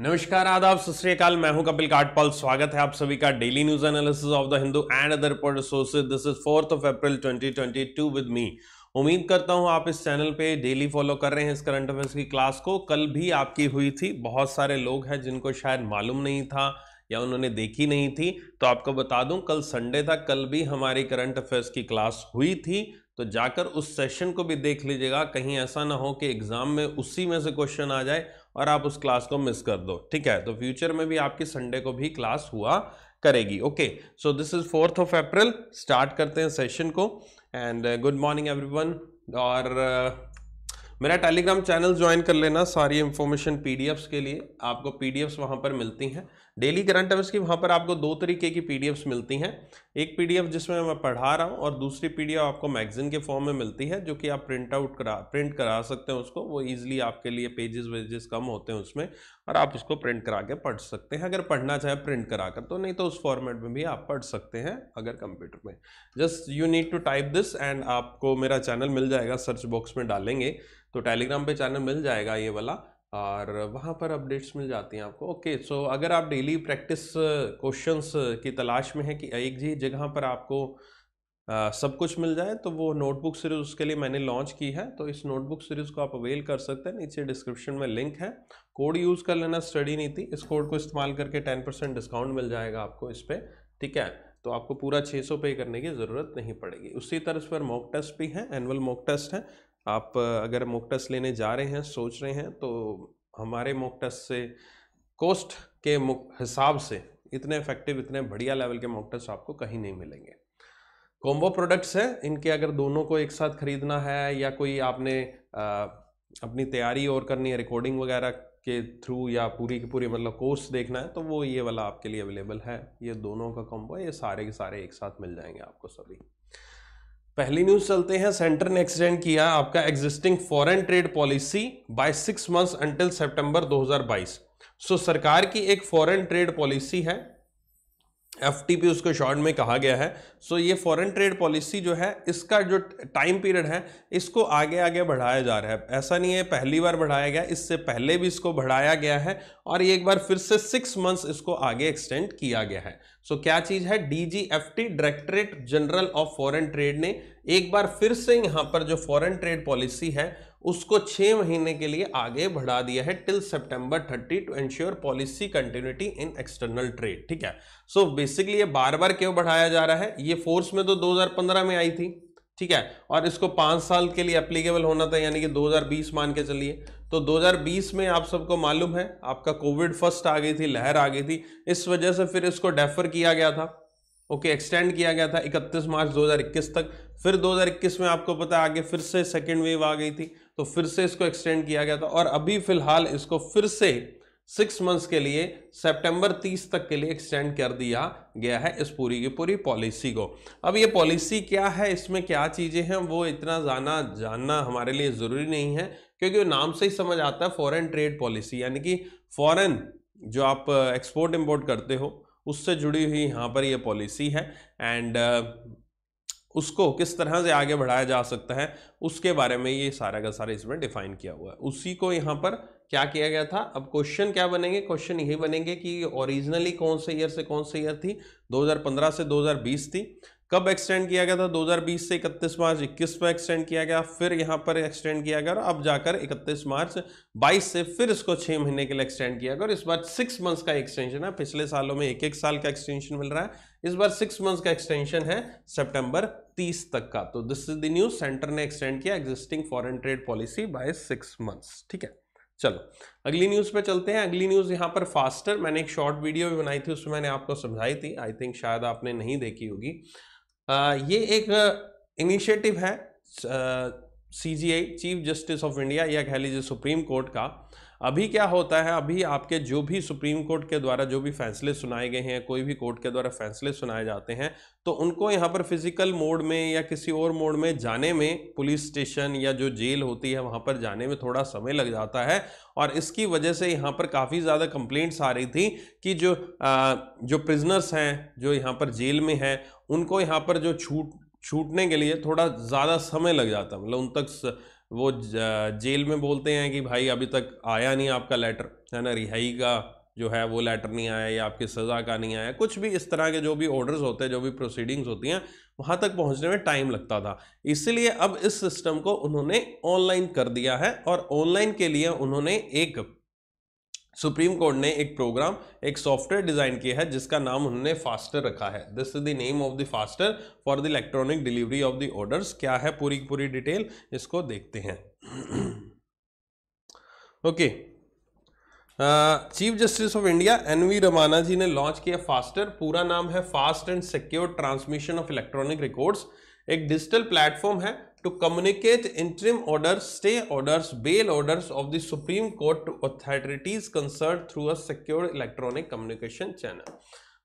नमस्कार आदाब सत मैं हूं कपिल काटपाल स्वागत है आप सभी का daily news analysis of the Hindu and other पर resources this is fourth of April 2022 with me उम्मीद करता हूं आप इस चैनल पे डेली फॉलो कर रहे हैं इस करंट अफेयर्स की क्लास को कल भी आपकी हुई थी बहुत सारे लोग हैं जिनको शायद मालूम नहीं था या उन्होंने देखी नहीं थी तो आपको बता दूं कल संडे था कल भी हमारी करंट अफेयर्स की क्लास हुई थी तो जाकर उस सेशन को भी देख लीजिएगा कहीं ऐसा ना हो कि एग्ज़ाम में उसी में से क्वेश्चन आ जाए और आप उस क्लास को मिस कर दो ठीक है तो फ्यूचर में भी आपकी संडे को भी क्लास हुआ करेगी okay so this is fourth of April start करते हैं सेशन को एंड गुड मॉर्निंग एवरीवन और uh, मेरा टेलीग्राम चैनल ज्वाइन कर लेना सारी इन्फॉर्मेशन पीडीएफ्स के लिए आपको पीडीएफ्स वहाँ पर मिलती हैं डेली करंट अफेयर्स की वहाँ पर आपको दो तरीके की पी मिलती हैं एक पी जिसमें मैं पढ़ा रहा हूँ और दूसरी पी आपको मैगजीन के फॉर्म में मिलती है जो कि आप प्रिंट आउट करा प्रिंट करा सकते हैं उसको वो ईजिली आपके लिए पेजेस वेजेस कम होते हैं उसमें और आप उसको प्रिंट करा के पढ़ सकते हैं अगर पढ़ना चाहे प्रिंट करा कर तो नहीं तो उस फॉर्मेट में भी आप पढ़ सकते हैं अगर कंप्यूटर में just you need to type this and आपको मेरा चैनल मिल जाएगा सर्च बॉक्स में डालेंगे तो टेलीग्राम पे चैनल मिल जाएगा ये वाला और वहाँ पर अपडेट्स मिल जाती हैं आपको ओके सो अगर आप डेली प्रैक्टिस क्वेश्चंस की तलाश में हैं कि एक ही जगह पर आपको आ, uh, सब कुछ मिल जाए तो वो नोटबुक सीरीज़ उसके लिए मैंने लॉन्च की है तो इस नोटबुक सीरीज़ को आप अवेल कर सकते हैं नीचे डिस्क्रिप्शन में लिंक है कोड यूज़ कर लेना स्टडी नीति इस कोड को इस्तेमाल करके टेन परसेंट डिस्काउंट मिल जाएगा आपको इस पर ठीक है तो आपको पूरा छः पे करने की ज़रूरत नहीं पड़ेगी उसी तरह पर मॉक टेस्ट भी हैं एनुअल मॉक टेस्ट हैं आप अगर मोक टेस्ट लेने जा रहे हैं सोच रहे हैं तो हमारे मोक टेस्ट से कोस्ट के हिसाब से इतने इफेक्टिव इतने बढ़िया लेवल के मोक टेस्ट आपको कहीं नहीं मिलेंगे कॉम्बो प्रोडक्ट्स हैं इनके अगर दोनों को एक साथ खरीदना है या कोई आपने आ, अपनी तैयारी और करनी है रिकॉर्डिंग वगैरह के थ्रू या पूरी की पूरी मतलब कोर्स देखना है तो वो ये वाला आपके लिए अवेलेबल है ये दोनों का कॉम्बो ये सारे के सारे एक साथ मिल जाएंगे आपको सभी पहली न्यूज चलते हैं सेंटर ने एक्सटेंड किया आपका existing foreign trade policy by six months until September 2022 so so, सरकार की एक फॉरेन ट्रेड पॉलिसी है एफ उसको शॉर्ट में कहा गया है सो so ये फॉरेन ट्रेड पॉलिसी जो है इसका जो टाइम पीरियड है इसको आगे आगे बढ़ाया जा रहा है ऐसा नहीं है पहली बार बढ़ाया गया इससे पहले भी इसको बढ़ाया गया है और ये एक बार फिर से सिक्स मंथ्स इसको आगे एक्सटेंड किया गया है सो so क्या चीज़ है D G F directorate general of foreign trade ने एक बार फिर से यहाँ पर जो फॉरन ट्रेड पॉलिसी है उसको छः महीने के लिए आगे बढ़ा दिया है till September thirty to ensure policy continuity in external trade ठीक है सो so बेसिकली ये बार बार क्यों बढ़ाया जा रहा है ये फोर्स में तो 2015 में आई थी ठीक है और इसको पाँच साल के लिए एप्लीकेबल होना था यानी कि 2020 मान के चलिए तो 2020 में आप सबको मालूम है आपका कोविड फर्स्ट आ गई थी लहर आ गई थी इस वजह से फिर इसको डेफर किया गया था ओके okay, एक्सटेंड किया गया था 31 मार्च 2021 तक फिर 2021 में आपको पता आगे फिर से सेकेंड वेव आ गई थी तो फिर से इसको एक्सटेंड किया गया था और अभी फिलहाल इसको फिर से सिक्स मंथ्स के लिए सितंबर 30 तक के लिए एक्सटेंड कर दिया गया है इस पूरी की पूरी पॉलिसी को अब ये पॉलिसी क्या है इसमें क्या चीज़ें हैं वो इतना जाना जानना हमारे लिए ज़रूरी नहीं है क्योंकि वो नाम से ही समझ आता है फॉरेन ट्रेड पॉलिसी यानी कि फॉरेन जो आप एक्सपोर्ट इम्पोर्ट करते हो उससे जुड़ी हुई यहाँ पर यह पॉलिसी है एंड उसको किस तरह से आगे बढ़ाया जा सकता है उसके बारे में ये सारा का सारा इसमें डिफाइन किया हुआ है उसी को यहाँ पर क्या किया गया था अब क्वेश्चन क्या बनेंगे क्वेश्चन यही बनेंगे कि ओरिजिनली कौन से ईयर से कौन से ईयर थी 2015 से 2020 थी कब एक्सटेंड किया गया था 2020 से 31 मार्च 21 में एक्सटेंड किया गया फिर यहाँ पर एक्सटेंड किया गया और अब जाकर 31 मार्च 22 से फिर इसको छः महीने के लिए एक्सटेंड किया गया और इस बार सिक्स मंथ्स का एक्सटेंशन है पिछले सालों में एक एक साल का एक्सटेंशन मिल रहा है इस बार सिक्स मंथ का एक्सटेंशन है सितंबर 30 तक का तो this is the new centre ने एक्सटेंड किया existing foreign trade policy by six months ठीक है चलो अगली न्यूज पे चलते हैं अगली न्यूज यहाँ पर फास्टर मैंने एक शॉर्ट वीडियो भी बनाई थी उसमें मैंने आपको समझाई थी आई थिंक शायद आपने नहीं देखी होगी ये एक इनिशिएटिव है C chief justice of India या कह लीजिए सुप्रीम कोर्ट का अभी क्या होता है अभी आपके जो भी सुप्रीम कोर्ट के द्वारा जो भी फैसले सुनाए गए हैं कोई भी कोर्ट के द्वारा फैसले सुनाए जाते हैं तो उनको यहाँ पर फिजिकल मोड में या किसी और मोड में जाने में पुलिस स्टेशन या जो जेल होती है वहाँ पर जाने में थोड़ा समय लग जाता है और इसकी वजह से यहाँ पर काफ़ी ज़्यादा कंप्लेंट्स आ रही थी कि जो आ, जो प्रिजनर्स हैं जो यहाँ पर जेल में हैं उनको यहाँ पर जो छूट छूटने के लिए थोड़ा ज़्यादा समय लग जाता मतलब उन तक वो जेल में बोलते हैं कि भाई अभी तक आया नहीं आपका लेटर है ना रिहाई का जो है वो लेटर नहीं आया या आपकी सज़ा का नहीं आया कुछ भी इस तरह के जो भी ऑर्डर्स होते हैं जो भी प्रोसीडिंग्स होती हैं वहाँ तक पहुँचने में टाइम लगता था इसलिए अब इस सिस्टम को उन्होंने ऑनलाइन कर दिया है और ऑनलाइन के लिए उन्होंने एक सुप्रीम कोर्ट ने एक प्रोग्राम एक सॉफ्टवेयर डिजाइन किया है जिसका नाम उन्होंने फास्टर रखा है this is the name of the FASTER for the electronic delivery of the orders क्या है पूरी पूरी डिटेल इसको देखते हैं okay chief justice of India N V Ramana ji ने लॉन्च किया फास्टर पूरा नाम है fast and secure transmission of electronic records एक डिजिटल प्लेटफॉर्म है to communicate interim orders, stay orders, bail orders of the Supreme Court to authorities concerned through a secure electronic communication channel.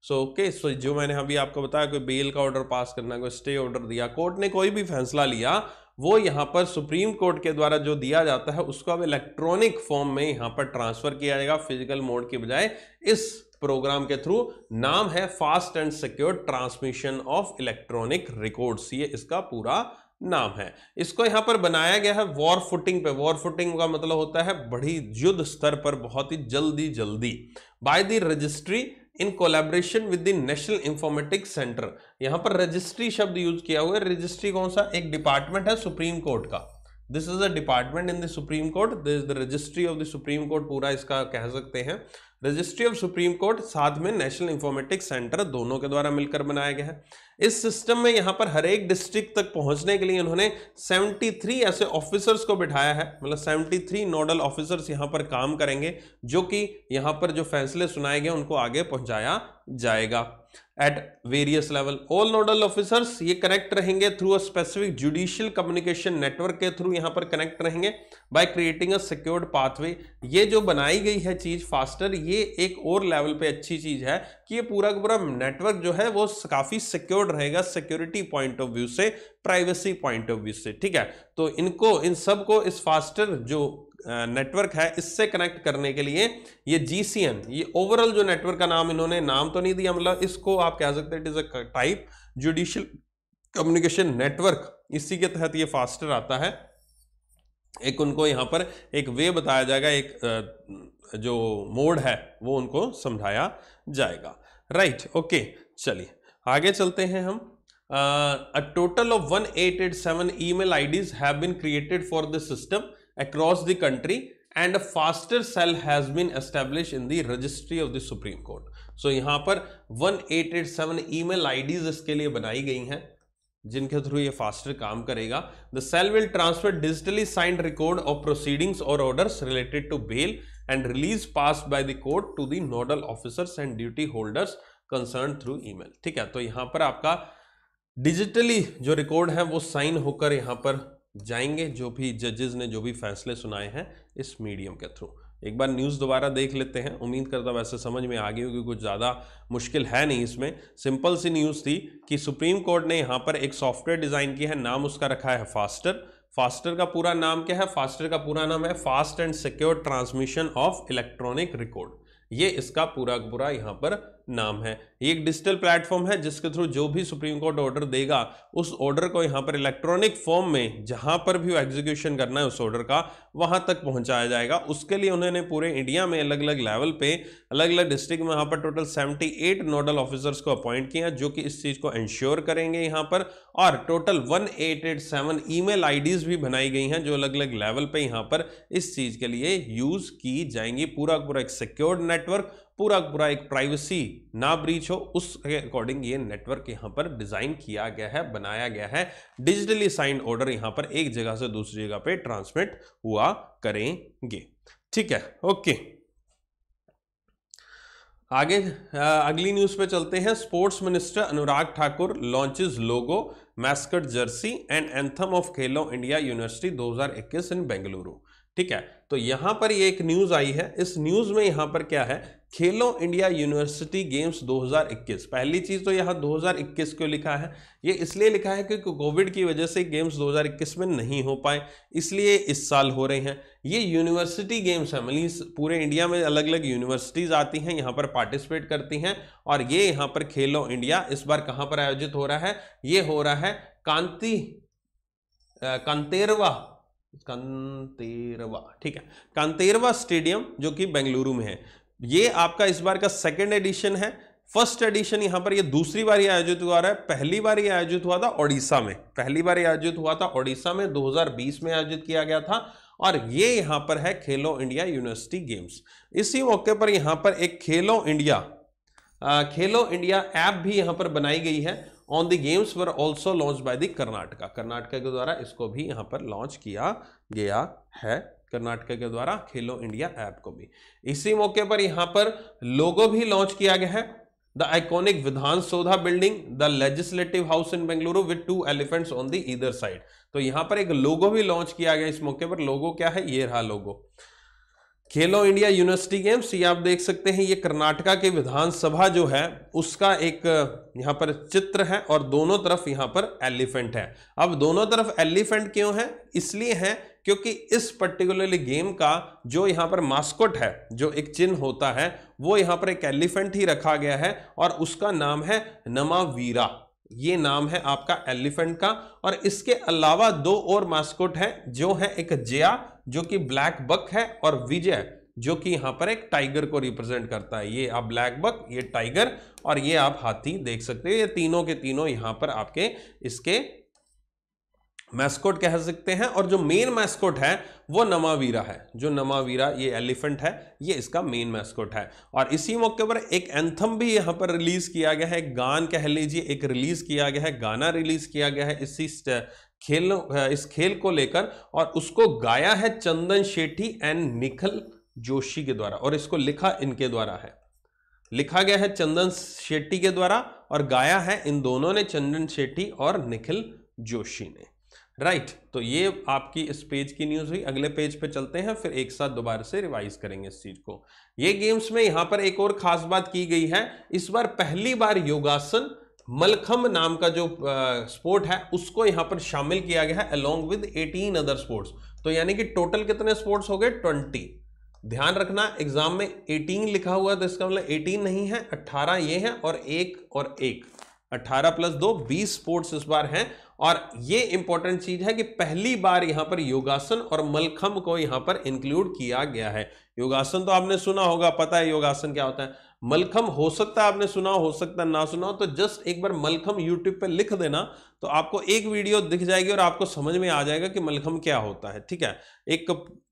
So okay so जो मैंने अभी आपको बताया कोई bell का order pass करना कोई स्टे ऑर्डर दिया कोर्ट ने कोई भी फैसला लिया वो यहाँ पर सुप्रीम कोर्ट के द्वारा जो दिया जाता है उसको अब इलेक्ट्रॉनिक फॉर्म में यहाँ पर ट्रांसफर किया जाएगा फिजिकल मोड के बजाय इस प्रोग्राम के थ्रू नाम है fast and secure transmission of electronic records ये इसका पूरा नाम है इसको यहां पर बनाया गया है वॉर फुटिंग पे वॉर फुटिंग का मतलब होता है बड़ी युद्ध स्तर पर बहुत ही जल्दी जल्दी by the registry in collaboration with the national informatic centre यहां पर रजिस्ट्री शब्द यूज किया हुआ है रजिस्ट्री कौन सा एक डिपार्टमेंट है सुप्रीम कोर्ट का this is a department in the supreme court this the registry of the supreme court पूरा इसका कह सकते हैं रजिस्ट्री ऑफ सुप्रीम कोर्ट साथ में नेशनल इंफॉर्मेटिक्स सेंटर दोनों के द्वारा मिलकर बनाया गया है इस सिस्टम में यहाँ पर हर एक डिस्ट्रिक्ट तक पहुँचने के लिए उन्होंने 73 ऐसे ऑफिसर्स को बिठाया है मतलब 73 नोडल ऑफिसर्स यहाँ पर काम करेंगे जो कि यहाँ पर जो फैसले सुनाए गए उनको आगे पहुँचाया जाएगा at various level all nodal officers ये कनेक्ट रहेंगे through a specific judicial communication network के थ्रू यहां पर कनेक्ट रहेंगे by creating a secured pathway ये जो बनाई गई है चीज़ फास्टर ये एक और लेवल पे अच्छी चीज़ है कि ये पूरा का पूरा नेटवर्क जो है वो काफ़ी सिक्योर्ड रहेगा सिक्योरिटी पॉइंट ऑफ व्यू से प्राइवेसी पॉइंट ऑफ व्यू से ठीक है तो इनको इन सबको इस फास्टर जो नेटवर्क है इससे कनेक्ट करने के लिए ये जीसीएन ये ओवरऑल जो नेटवर्क का नाम इन्होंने नाम तो नहीं दिया मतलब इसको आप कह सकते हैं it is a type judicial communication network इसी के तहत ये फास्टर आता है एक उनको यहां पर एक वे बताया जाएगा एक जो मोड है वो उनको समझाया जाएगा राइट ओके चलिए आगे चलते हैं हम a total of 187 email IDs have been created for this system across the country and FASTER cell has been establish in the registry of the supreme court so यहाँ पर 1887 ईमेल आईडीज इसके लिए बनाई गई हैं जिनके थ्रू ये FASTER काम करेगा the cell will transfer digitally signed record of proceedings और orders related to bail and release pass by the court to the nodal officers and duty holders concern through email ठीक है तो यहाँ पर आपका डिजिटली जो रिकॉर्ड है वो साइन होकर यहाँ पर जाएंगे जो भी जजेस ने जो भी फैसले सुनाए हैं इस मीडियम के थ्रू एक बार न्यूज़ दोबारा देख लेते हैं उम्मीद करता वैसे समझ में आ गई होगी कुछ ज़्यादा मुश्किल है नहीं इसमें सिंपल सी न्यूज़ थी कि सुप्रीम कोर्ट ने यहाँ पर एक सॉफ्टवेयर डिज़ाइन किया है नाम उसका रखा है फास्टर फास्टर का पूरा नाम क्या है फास्टर का पूरा नाम है fast and secure transmission of electronic record ये इसका पूरा पूरा यहाँ पर नाम है ये एक डिजिटल प्लेटफॉर्म है जिसके थ्रू जो भी सुप्रीम कोर्ट ऑर्डर देगा उस ऑर्डर को यहाँ पर इलेक्ट्रॉनिक फॉर्म में जहाँ पर भी एग्जीक्यूशन करना है उस ऑर्डर का वहाँ तक पहुँचाया जाएगा उसके लिए उन्होंने पूरे इंडिया में अलग अलग लेवल पे अलग अलग डिस्ट्रिक्ट में यहाँ पर टोटल 78 नोडल ऑफिसर्स को अपॉइंट किया जो कि इस चीज़ को इंश्योर करेंगे यहाँ पर और total one eight eight seven email भी बनाई गई हैं जो अलग अलग लेवल पे यहाँ पर इस चीज़ के लिए यूज़ की जाएंगी पूरा पूरा एक सिक्योर्ड नेटवर्क पूरा पूरा एक प्राइवेसी ना ब्रीच हो उसके अकॉर्डिंग ये नेटवर्क यहाँ पर डिज़ाइन किया गया है बनाया गया है डिजिटली साइंड ऑर्डर यहाँ पर एक जगह से दूसरी जगह पे ट्रांसमिट हुआ करेंगे ठीक है ओके आगे आ, अगली न्यूज पे चलते हैं sports minister Anurag Thakur launches logo mascot jersey and anthem of Khelo India university 2021 in Bengaluru ठीक है तो यहां पर ये एक न्यूज आई है इस न्यूज में यहां पर क्या है खेलो इंडिया यूनिवर्सिटी गेम्स 2021 पहली चीज़ तो यहाँ 2021 क्यों लिखा है ये इसलिए लिखा है क्योंकि कोविड की वजह से गेम्स 2021 में नहीं हो पाए इसलिए इस साल हो रहे हैं ये यूनिवर्सिटी गेम्स है मतलब पूरे इंडिया में अलग अलग यूनिवर्सिटीज़ आती हैं यहाँ पर पार्टिसिपेट करती हैं और ये यहाँ पर खेलो इंडिया इस बार कहाँ पर आयोजित हो रहा है ये हो रहा है कांति कांतेरवा कंतेरवा ठीक है कांतेरवा स्टेडियम जो कि बेंगलुरु में है ये आपका इस बार का सेकेंड एडिशन है फर्स्ट एडिशन यहां पर ये दूसरी बार ही आयोजित हुआ रहा है पहली बार ये आयोजित हुआ था ओडिशा में पहली बार आयोजित हुआ था ओडिशा में 2020 में आयोजित किया गया था और ये यहां पर है खेलो इंडिया यूनिवर्सिटी गेम्स इसी मौके पर यहां पर एक खेलो इंडिया आ, खेलो इंडिया ऐप भी यहां पर बनाई गई है on the games were also launch by the Karnataka Karnataka के द्वारा इसको भी यहां पर लॉन्च किया गया है कर्नाटक के द्वारा खेलो इंडिया ऐप को भी इसी मौके पर यहां पर लोगो भी लॉन्च किया गया है the iconic Vidhana Soudha building the legislative house in Bengaluru with two elephants on the either side तो यहां पर एक लोगो भी लॉन्च किया गया इस मौके पर लोगो क्या है ये रहा लोगो खेलो इंडिया यूनिवर्सिटी गेम्स ये आप देख सकते हैं ये कर्नाटका के विधानसभा जो है उसका एक यहाँ पर चित्र है और दोनों तरफ यहाँ पर एलिफेंट है अब दोनों तरफ एलिफेंट क्यों है इसलिए है क्योंकि इस पर्टिकुलरली गेम का जो यहाँ पर मास्कोट है जो एक चिन्ह होता है वो यहाँ पर एक एलिफेंट ही रखा गया है और उसका नाम है नमावीरा ये नाम है आपका एलिफेंट का और इसके अलावा दो और मास्कोट हैं जो है एक जया जो कि ब्लैक बक है और विजय जो कि यहाँ पर एक टाइगर को रिप्रेजेंट करता है ये आप ब्लैक बक ये टाइगर और ये आप हाथी देख सकते हो ये तीनों के तीनों यहाँ पर आपके इसके मैस्कोट कह सकते हैं और जो मेन मैस्कोट है वो नमावीरा है जो नमावीरा ये एलिफेंट है ये इसका मेन मैस्कोट है और इसी मौके पर एक एंथम भी यहाँ पर रिलीज किया गया है गान कह लीजिए एक रिलीज किया गया है गाना रिलीज किया गया है इसी खेल इस खेल को लेकर और उसको गाया है चंदन शेट्टी एंड निखिल जोशी के द्वारा और इसको लिखा इनके द्वारा है लिखा गया है चंदन शेट्टी के द्वारा और गाया है इन दोनों ने चंदन शेट्टी और निखिल जोशी ने राइट तो ये आपकी इस पेज की न्यूज़ हुई अगले पेज पे चलते हैं फिर एक साथ दोबारा से रिवाइज करेंगे इस चीज़ को ये गेम्स में यहां पर एक और ख़ास बात की गई है इस बार पहली बार योगासन मलखम नाम का जो आ, स्पोर्ट है उसको यहां पर शामिल किया गया है अलोंग विद 18 अदर स्पोर्ट्स तो यानी कि टोटल कितने स्पोर्ट्स हो गए ट्वेंटी ध्यान रखना एग्जाम में एटीन लिखा हुआ तो इसका मतलब एटीन नहीं है अट्ठारह ये है और एक और एक 18 प्लस दो बीस स्पोर्ट्स इस बार हैं और ये इंपॉर्टेंट चीज है कि पहली बार यहां पर योगासन और मलखम को यहां पर इंक्लूड किया गया है योगासन तो आपने सुना होगा पता है योगासन क्या होता है मलखम हो सकता है आपने सुना हो सकता है ना सुना हो तो जस्ट एक बार मलखम यूट्यूब पर लिख देना तो आपको एक वीडियो दिख जाएगी और आपको समझ में आ जाएगा कि मलखम क्या होता है ठीक है एक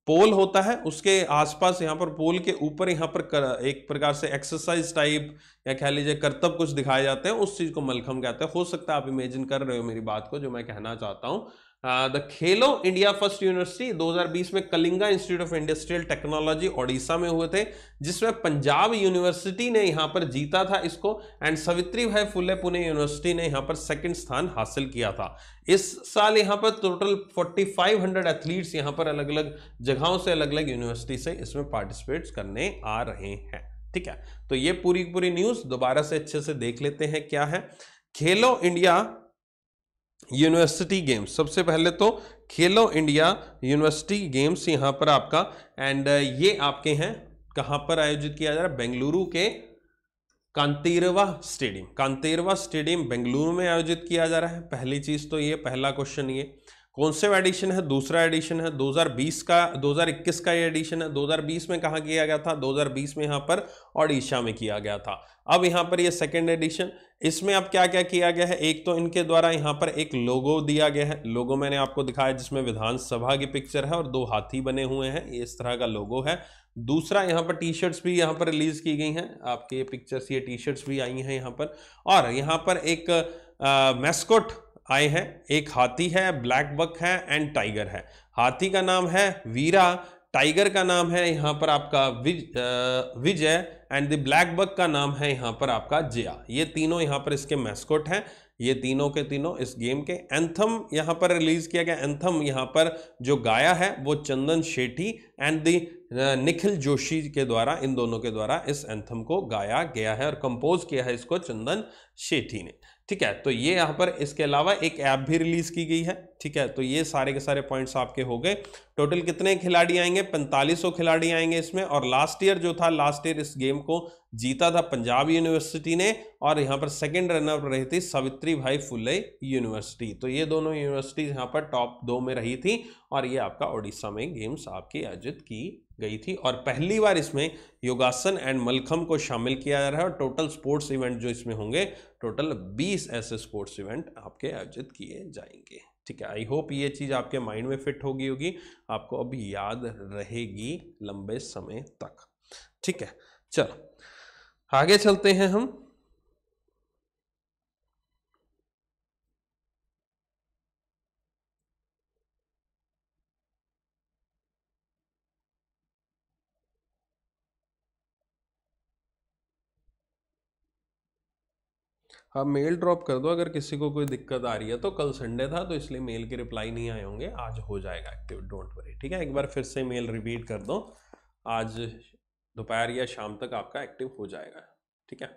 पोल होता है उसके आसपास यहाँ पर पोल के ऊपर यहाँ पर कर, एक प्रकार से एक्सरसाइज टाइप या कह लीजिए करतब कुछ दिखाए जाते हैं उस चीज़ को मलखम कहते हैं हो सकता है आप इमेजिन कर रहे हो मेरी बात को जो मैं कहना चाहता हूँ द खेलो इंडिया फर्स्ट यूनिवर्सिटी 2020 में Kalinga institute of industrial technology Odisha में हुए थे जिसमें पंजाब यूनिवर्सिटी ने यहां पर जीता था इसको एंड सवित्री भाई फुले पुणे यूनिवर्सिटी ने यहाँ पर सेकंड स्थान हासिल किया था इस साल यहाँ पर टोटल 4500 एथलीट्स यहाँ पर अलग अलग जगहों से अलग अलग यूनिवर्सिटी से इसमें पार्टिसिपेट करने आ रहे हैं ठीक है तो ये पूरी पूरी न्यूज़ दोबारा से अच्छे से देख लेते हैं क्या है खेलो इंडिया यूनिवर्सिटी गेम्स सबसे पहले तो खेलो इंडिया यूनिवर्सिटी गेम्स यहां पर आपका एंड ये आपके हैं कहां पर आयोजित किया जा रहा है बेंगलुरु के कांतेरवा स्टेडियम कांतेरवा स्टेडियम बेंगलुरु में आयोजित किया जा रहा है पहली चीज तो ये पहला क्वेश्चन ये कौन से एडिशन है दूसरा एडिशन है 2020 का 2021 का ये एडिशन है 2020 में कहा किया गया था 2020 में यहाँ पर ओडिशा में किया गया था अब यहाँ पर ये सेकेंड एडिशन इसमें अब क्या क्या किया गया है एक तो इनके द्वारा यहाँ पर एक लोगो दिया गया है लोगो मैंने आपको दिखाया जिसमें विधानसभा की पिक्चर है और दो हाथी बने हुए हैं इस तरह का लोगो है दूसरा यहाँ पर टी शर्ट्स भी यहाँ पर रिलीज की गई हैं आपके पिक्चर्स ये टी शर्ट्स भी आई हैं यहाँ पर और यहाँ पर एक मेस्कोट आए हैं एक हाथी है ब्लैक बक है एंड टाइगर है हाथी का नाम है वीरा टाइगर का नाम है यहाँ पर आपका Vijay and the black buck का नाम है यहाँ पर आपका जिया ये तीनों यहाँ पर इसके मैस्कोट हैं ये तीनों के तीनों इस गेम के एंथम यहाँ पर रिलीज किया गया एंथम यहाँ पर जो गाया है वो चंदन शेट्टी एंड द निखिल जोशी के द्वारा इन दोनों के द्वारा इस एंथम को गाया गया है और कंपोज किया है इसको चंदन शेट्टी ने ठीक है तो ये यहाँ पर इसके अलावा एक ऐप भी रिलीज की गई है ठीक है तो ये सारे के सारे पॉइंट्स आपके हो गए टोटल कितने खिलाड़ी आएंगे 4500 खिलाड़ी आएंगे इसमें और लास्ट ईयर जो था लास्ट ईयर इस गेम को जीता था पंजाब यूनिवर्सिटी ने और यहाँ पर सेकंड रनर रही थी सवित्री भाई फुले यूनिवर्सिटी तो ये दोनों यूनिवर्सिटीज यहाँ पर टॉप दो में रही थी और ये आपका ओडिशा में गेम्स आपकी आयोजित की गई थी और पहली बार इसमें योगासन एंड मलखम को शामिल किया जा रहा है और टोटल स्पोर्ट्स इवेंट जो इसमें होंगे टोटल 20 ऐसे स्पोर्ट्स इवेंट आपके आयोजित किए जाएंगे ठीक है आई होप ये चीज़ आपके माइंड में फिट होगी होगी आपको अब याद रहेगी लंबे समय तक ठीक है चलो आगे चलते हैं हम आप मेल ड्रॉप कर दो अगर किसी को कोई दिक्कत आ रही है तो कल संडे था तो इसलिए मेल के रिप्लाई नहीं आए होंगे आज हो जाएगा एक्टिव डोंट वरी ठीक है एक बार फिर से मेल रिपीट कर दो आज दोपहर या शाम तक आपका एक्टिव हो जाएगा ठीक है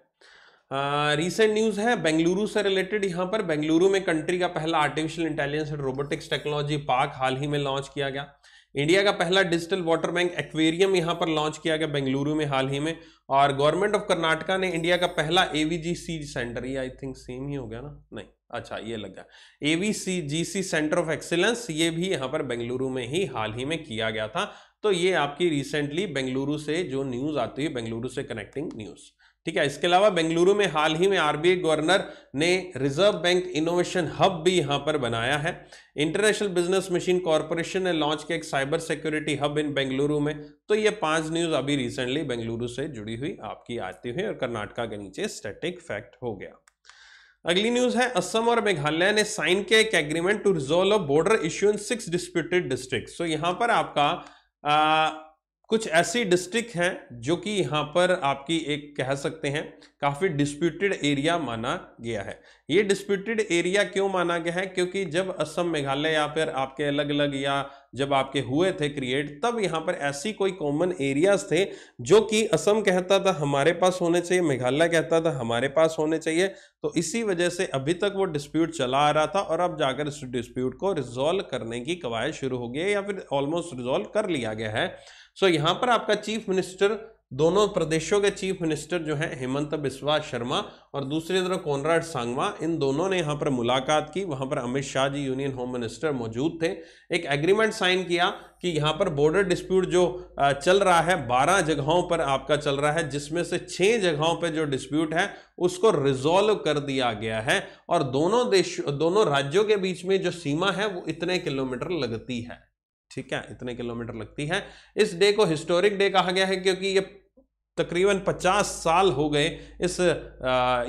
रीसेंट न्यूज़ है बेंगलुरु से रिलेटेड यहाँ पर बेंगलुरु में कंट्री का पहला artificial intelligence and robotics technology park हाल ही में लॉन्च किया गया इंडिया का पहला डिजिटल वाटर बैंक एक्वेरियम यहाँ पर लॉन्च किया गया बेंगलुरु में हाल ही में और गवर्नमेंट ऑफ कर्नाटका ने इंडिया का पहला एवीजीसी सेंटर ये आई थिंक सेम ही हो गया ना नहीं अच्छा ये लग गया एवीसीजीसी सेंटर ऑफ एक्सीलेंस ये भी यहाँ पर बेंगलुरु में ही हाल ही में किया गया था तो ये आपकी रिसेंटली बेंगलुरु से जो न्यूज आती है बेंगलुरु से कनेक्टिंग न्यूज़ ठीक है इसके अलावा बेंगलुरु में हाल ही में आरबीआई गवर्नर ने रिजर्व बैंक इनोवेशन हब भी यहां पर बनाया है इंटरनेशनल बिजनेस मशीन कॉरपोरेशन ने लॉन्च किया एक cyber security hub in Bengaluru में तो ये पांच न्यूज अभी रिसेंटली बेंगलुरु से जुड़ी हुई आपकी आती हुई और कर्नाटका के नीचे स्टेटिक फैक्ट हो गया अगली न्यूज है असम और मेघालय ने साइन किया एक agreement to resolve border issue in six disputed district so यहां पर आपका आ, कुछ ऐसी डिस्ट्रिक्ट हैं जो कि यहाँ पर आपकी एक कह सकते हैं काफ़ी डिस्प्यूटेड एरिया माना गया है ये डिस्प्यूटेड एरिया क्यों माना गया है क्योंकि जब असम मेघालय या फिर आपके अलग अलग या जब आपके हुए थे क्रिएट तब यहाँ पर ऐसी कोई कॉमन एरियाज थे जो कि असम कहता था हमारे पास होने चाहिए मेघालय कहता था हमारे पास होने चाहिए तो इसी वजह से अभी तक वो डिस्प्यूट चला आ रहा था और अब जाकर इस डिस्प्यूट को रिजॉल्व करने की कवायद शुरू हो गई है या फिर ऑलमोस्ट रिजॉल्व कर लिया गया है सो so, यहाँ पर आपका चीफ मिनिस्टर दोनों प्रदेशों के चीफ मिनिस्टर जो हैं हेमंत बिस्वा शर्मा और दूसरी तरफ कॉनराड सांगवा इन दोनों ने यहाँ पर मुलाकात की वहाँ पर Amit Shah ji union home minister मौजूद थे एक एग्रीमेंट साइन किया कि यहाँ पर बॉर्डर डिस्प्यूट जो चल रहा है बारह जगहों पर आपका चल रहा है जिसमें से छः जगहों पर जो डिस्प्यूट है उसको रिजॉल्व कर दिया गया है और दोनों देश दोनों राज्यों के बीच में जो सीमा है वो इतने किलोमीटर लगती है ठीक है इतने किलोमीटर लगती है इस डे को हिस्टोरिक डे कहा गया है क्योंकि ये तकरीबन 50 साल हो गए इस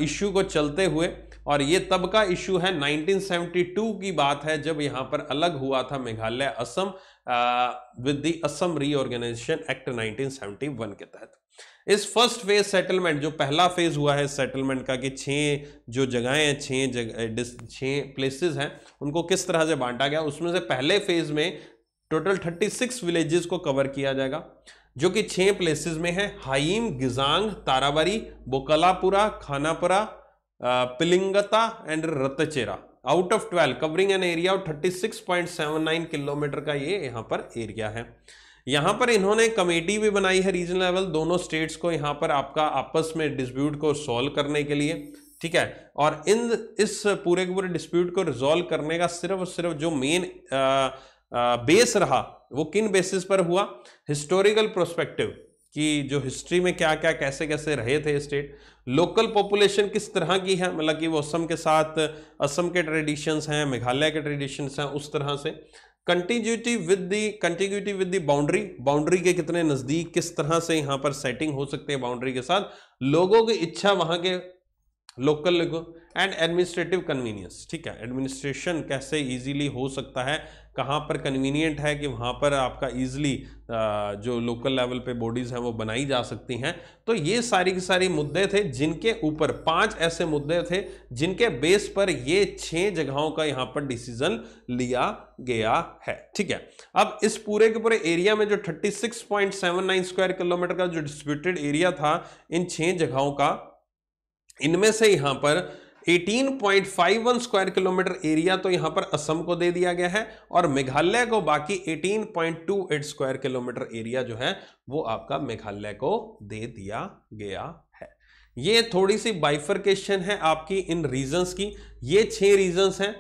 इशू को चलते हुए और ये तब का इशू है 1972 की बात है जब यहाँ पर अलग हुआ था Meghalaya Assam with the Assam reorganisation act 1971 के तहत इस फर्स्ट फेज सेटलमेंट जो पहला फेज हुआ है सेटलमेंट का कि छः जो जगहें हैं छः जगह छः प्लेसेस हैं उनको किस तरह से बांटा गया उसमें से पहले फेज में टोटल 36 विलेजेस को कवर किया जाएगा जो कि छह प्लेसेस में है Hahim Gizang Tarabari Boklapara Khanapara Pilingkata and Ratacherra out of 12 covering an area of 36.79 kilometre का ये यहाँ पर एरिया है यहाँ पर इन्होंने कमेटी भी बनाई है रीजनल लेवल दोनों स्टेट्स को यहाँ पर आपका आपस में डिस्प्यूट को सॉल्व करने के लिए ठीक है और इन इस पूरे के पूरे डिस्प्यूट को रिजॉल्व करने का सिर्फ सिर्फ जो मेन बेस रहा वो किन बेसिस पर हुआ हिस्टोरिकल प्रोस्पेक्टिव कि जो हिस्ट्री में क्या क्या कैसे कैसे रहे थे स्टेट लोकल पॉपुलेशन किस तरह की है मतलब कि वो असम के साथ असम के ट्रेडिशंस हैं मेघालय के ट्रेडिशंस हैं उस तरह से continuity with the continuity with the boundary boundary के कितने नज़दीक किस तरह से यहाँ पर सेटिंग हो सकती है बाउंड्री के साथ लोगों की इच्छा वहाँ के लोकल एंड एडमिनिस्ट्रेटिव कन्वीनियंस ठीक है एडमिनिस्ट्रेशन कैसे ईजीली हो सकता है कहाँ पर कन्वीनियंट है कि वहाँ पर आपका ईजिली जो लोकल लेवल पे बॉडीज़ हैं वो बनाई जा सकती हैं तो ये सारी के सारी मुद्दे थे जिनके ऊपर पांच ऐसे मुद्दे थे जिनके बेस पर ये छह जगहों का यहाँ पर डिसीजन लिया गया है ठीक है अब इस पूरे के पूरे एरिया में जो 36.79 स्क्वायर किलोमीटर का जो डिस्प्यूटेड एरिया था इन छह जगहों का इनमें से यहाँ पर 18.51 स्क्वायर किलोमीटर एरिया तो यहां पर असम को दे दिया गया है और मेघालय को बाकी 18.28 स्क्वायर किलोमीटर एरिया जो है वो आपका मेघालय को दे दिया गया है ये थोड़ी सी बाइफरकेशन है आपकी इन रीजंस की ये छह रीजंस हैं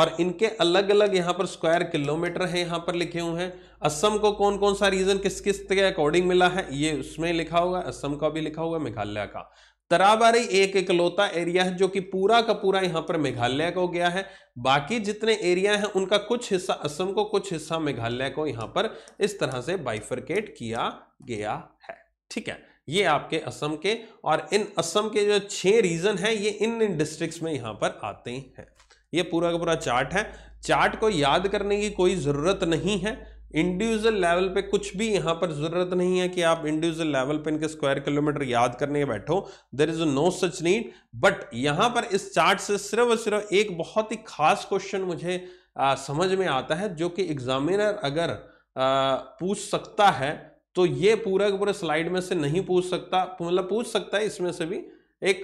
और इनके अलग अलग यहाँ पर स्क्वायर किलोमीटर है यहाँ पर लिखे हुए हैं असम को कौन कौन सा रीजन किस किस के अकॉर्डिंग मिला है ये उसमें लिखा होगा असम का भी लिखा होगा मेघालय का तराबारी एक इकलौता एरिया है जो कि पूरा का पूरा यहाँ पर मेघालय को गया है बाकी जितने एरिया हैं उनका कुछ हिस्सा असम को कुछ हिस्सा मेघालय को यहाँ पर इस तरह से बाइफरकेट किया गया है ठीक है ये आपके असम के और इन असम के जो छह रीजन हैं ये इन इन डिस्ट्रिक्ट में यहां पर आते हैं ये पूरा का पूरा चार्ट है चार्ट को याद करने की कोई ज़रूरत नहीं है इंडिविजुअल लेवल पे कुछ भी यहाँ पर जरूरत नहीं है कि आप इंडिविजुअल लेवल पे इनके स्क्वायर किलोमीटर याद करने बैठो there is no such need but यहाँ पर इस चार्ट से सिर्फ और सिर्फ एक बहुत ही खास क्वेश्चन मुझे आ, समझ में आता है जो कि एग्जामिनर अगर आ, पूछ सकता है तो ये पूरा पूरे स्लाइड में से नहीं पूछ सकता मतलब पूछ सकता है इसमें से भी एक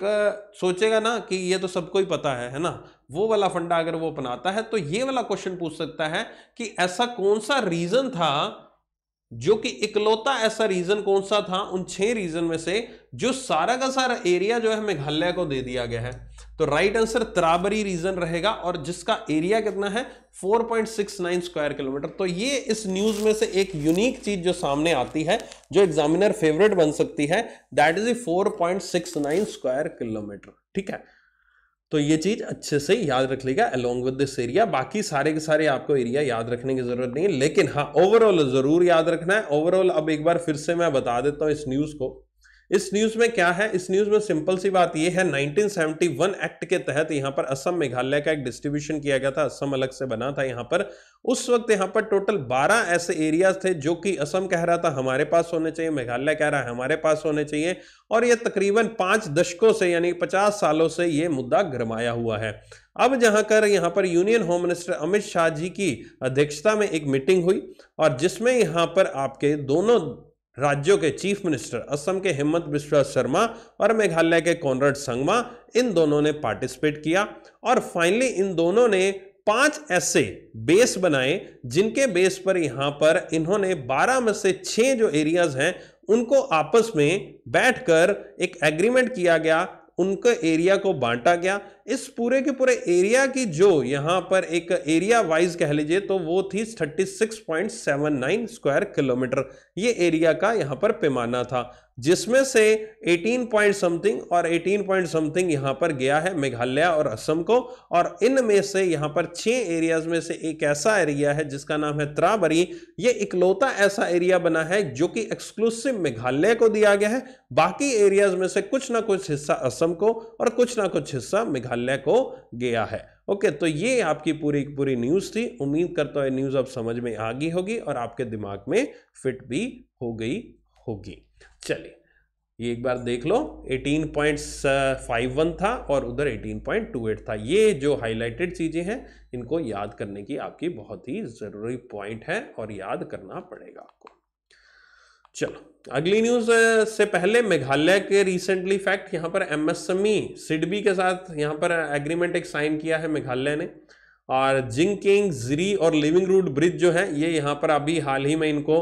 सोचेगा ना कि ये तो सबको ही पता है है ना वो वाला फंडा अगर वो अपनाता है तो ये वाला क्वेश्चन पूछ सकता है कि ऐसा कौन सा रीजन था जो कि इकलौता ऐसा रीजन कौन सा था उन छह रीजन में से जो सारा का सारा एरिया जो है मेघालय को दे दिया गया है तो राइट आंसर त्राबरी रीजन रहेगा और जिसका एरिया कितना है 4.69 स्क्वायर किलोमीटर तो ये इस न्यूज में से एक यूनिक चीज जो सामने आती है जो एग्जामिनर फेवरेट बन सकती है that is a point square kilometre ठीक है तो ये चीज अच्छे से याद रख लेगा अलोंग विद दिस एरिया बाकी सारे के सारे आपको एरिया याद रखने की जरूरत नहीं है लेकिन हाँ ओवरऑल जरूर याद रखना है ओवरऑल अब एक बार फिर से मैं बता देता हूं इस न्यूज को इस न्यूज में क्या है इस न्यूज में सिंपल सी बात यह है 1971 एक्ट के तहत यहां पर असम मेघालय का एक डिस्ट्रीब्यूशन किया गया था असम अलग से बना था यहां पर उस वक्त यहां पर टोटल 12 ऐसे एरियाज थे जो कि असम कह रहा था हमारे पास होने चाहिए मेघालय कह रहा है हमारे पास होने चाहिए और यह तकरीबन पांच दशकों से यानी पचास सालों से ये मुद्दा गरमाया हुआ है अब जहां कर यहां पर union home minister Amit Shah ji की अध्यक्षता में एक मीटिंग हुई और जिसमें यहां पर आपके दोनों राज्यों के चीफ मिनिस्टर असम के हिम्मत बिश्वा शर्मा और मेघालय के कॉनरड संगमा इन दोनों ने पार्टिसिपेट किया और फाइनली इन दोनों ने पांच ऐसे बेस बनाए जिनके बेस पर यहां पर इन्होंने 12 में से छह जो एरियाज हैं उनको आपस में बैठकर एक एग्रीमेंट किया गया उनके एरिया को बांटा गया इस पूरे के पूरे एरिया की जो यहाँ पर एक एरिया वाइज कह लीजिए तो वो थी 36.79 स्क्वायर किलोमीटर ये एरिया का यहाँ पर पैमाना था जिसमें से 18 पॉइंट समथिंग और 18 पॉइंट समथिंग यहां पर गया है मेघालय और असम को और इनमें से यहां पर छह एरियाज में से एक ऐसा एरिया है जिसका नाम है त्राबरी ये इकलौता ऐसा एरिया बना है जो कि एक्सक्लूसिव मेघालय को दिया गया है बाकी एरियाज में से कुछ ना कुछ हिस्सा असम को और कुछ ना कुछ हिस्सा मेघालय को गया है ओके तो ये आपकी पूरी पूरी न्यूज़ थी उम्मीद करता हूँ न्यूज़ अब समझ में आ गई होगी और आपके दिमाग में फिट भी हो गई होगी चलिए ये एक बार देख लो 18.51 था और उधर 18.28 था ये जो हाईलाइटेड चीज़ें हैं इनको याद करने की आपकी बहुत ही ज़रूरी पॉइंट है और याद करना पड़ेगा आपको चलो अगली न्यूज से पहले मेघालय के रिसेंटली फैक्ट यहां पर एमएसएमई सिडबी e, के साथ यहां पर एग्रीमेंट एक साइन किया है मेघालय ने और जिंग किंग जरी और लिविंग रूट ब्रिज जो है ये यहाँ पर अभी हाल ही में इनको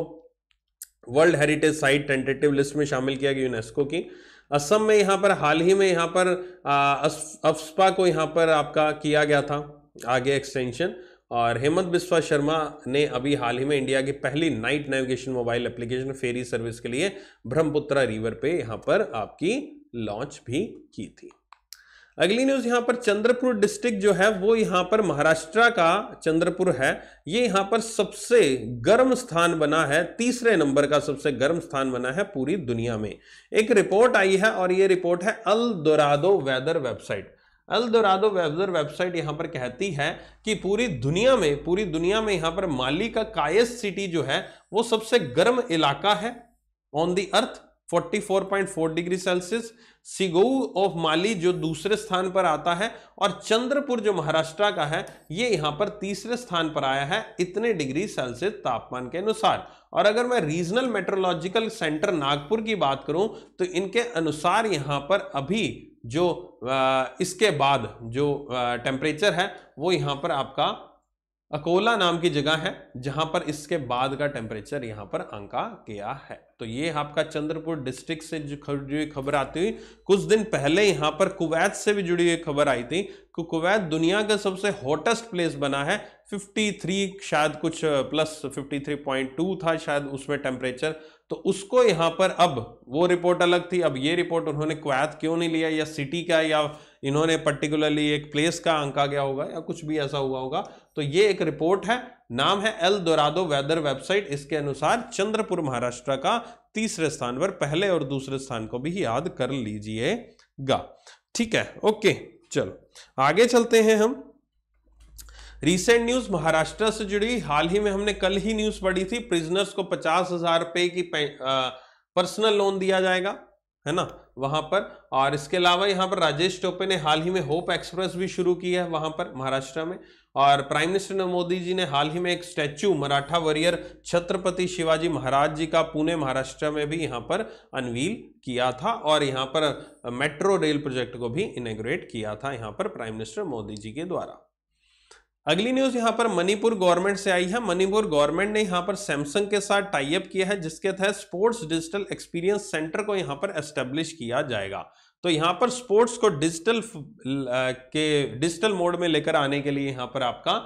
world heritage site tentative list में शामिल किया गया यूनेस्को की असम में यहाँ पर हाल ही में यहाँ पर अफ्सपा को यहाँ पर आपका किया गया था आगे एक्सटेंशन और हेमंत बिस्वा शर्मा ने अभी हाल ही में इंडिया की पहली night navigation mobile application ferry service के लिए ब्रह्मपुत्रा रिवर पे यहाँ पर आपकी लॉन्च भी की थी अगली न्यूज यहां पर चंद्रपुर डिस्ट्रिक्ट जो है वो यहां पर महाराष्ट्र का चंद्रपुर है ये यहां पर सबसे गर्म स्थान बना है तीसरे नंबर का सबसे गर्म स्थान बना है पूरी दुनिया में एक रिपोर्ट आई है और ये रिपोर्ट है El Dorado weather website El Dorado weather website यहां पर कहती है कि पूरी दुनिया में पूरी दुनिया में यहां पर माली का कायस सिटी जो है वो सबसे गर्म इलाका है on the earth 44.4 degree Celsius Sigou of Mali जो दूसरे स्थान पर आता है और चंद्रपुर जो महाराष्ट्र का है ये यहाँ पर तीसरे स्थान पर आया है इतने डिग्री सेल्सियस तापमान के अनुसार और अगर मैं रीजनल मेट्रोलॉजिकल सेंटर नागपुर की बात करूँ तो इनके अनुसार यहाँ पर अभी जो इसके बाद जो टेम्परेचर है वो यहाँ पर आपका अकोला नाम की जगह है जहां पर इसके बाद का टेम्परेचर यहां पर आंका गया है तो ये आपका चंद्रपुर डिस्ट्रिक्ट से जुड़ी हुई खबर आती हुई कुछ दिन पहले यहाँ पर कुवैत से भी जुड़ी हुई खबर आई थी कि कुवैत दुनिया का सबसे हॉटेस्ट प्लेस बना है 53 शायद कुछ प्लस 53.2 था शायद उसमें टेम्परेचर तो उसको यहाँ पर अब वो रिपोर्ट अलग थी अब ये रिपोर्ट उन्होंने कुवैत क्यों नहीं लिया या सिटी का या इन्होंने पर्टिकुलरली एक प्लेस का आंका गया होगा या कुछ भी ऐसा हुआ होगा तो ये एक रिपोर्ट है नाम है एल दोरादो वेदर वेबसाइट इसके अनुसार चंद्रपुर महाराष्ट्र का तीसरे स्थान पर पहले और दूसरे स्थान को भी याद कर लीजिएगा ठीक है ओके चलो आगे चलते हैं हम रिसेंट न्यूज महाराष्ट्र से जुड़ी हाल ही में हमने कल ही न्यूज पढ़ी थी प्रिजनर्स को पचास हजार रुपए की पर्सनल लोन दिया जाएगा है ना वहाँ पर और इसके अलावा यहाँ पर राजेश टोपे ने हाल ही में होप एक्सप्रेस भी शुरू की है वहाँ पर महाराष्ट्र में और प्राइम मिनिस्टर मोदी जी ने हाल ही में एक स्टैचू मराठा वॉरियर छत्रपति शिवाजी महाराज जी का पुणे महाराष्ट्र में भी यहाँ पर अनवील किया था और यहाँ पर मेट्रो रेल प्रोजेक्ट को भी इनग्रेट किया था यहाँ पर प्राइम मिनिस्टर मोदी जी के द्वारा अगली न्यूज यहां पर मणिपुर गवर्नमेंट से आई है मणिपुर गवर्नमेंट ने यहां पर सैमसंग के साथ टाइप किया है जिसके तहत स्पोर्ट्स डिजिटल एक्सपीरियंस सेंटर को यहां पर एस्टेब्लिश किया जाएगा तो यहां पर स्पोर्ट्स को डिजिटल के डिजिटल मोड में लेकर आने के लिए यहाँ पर आपका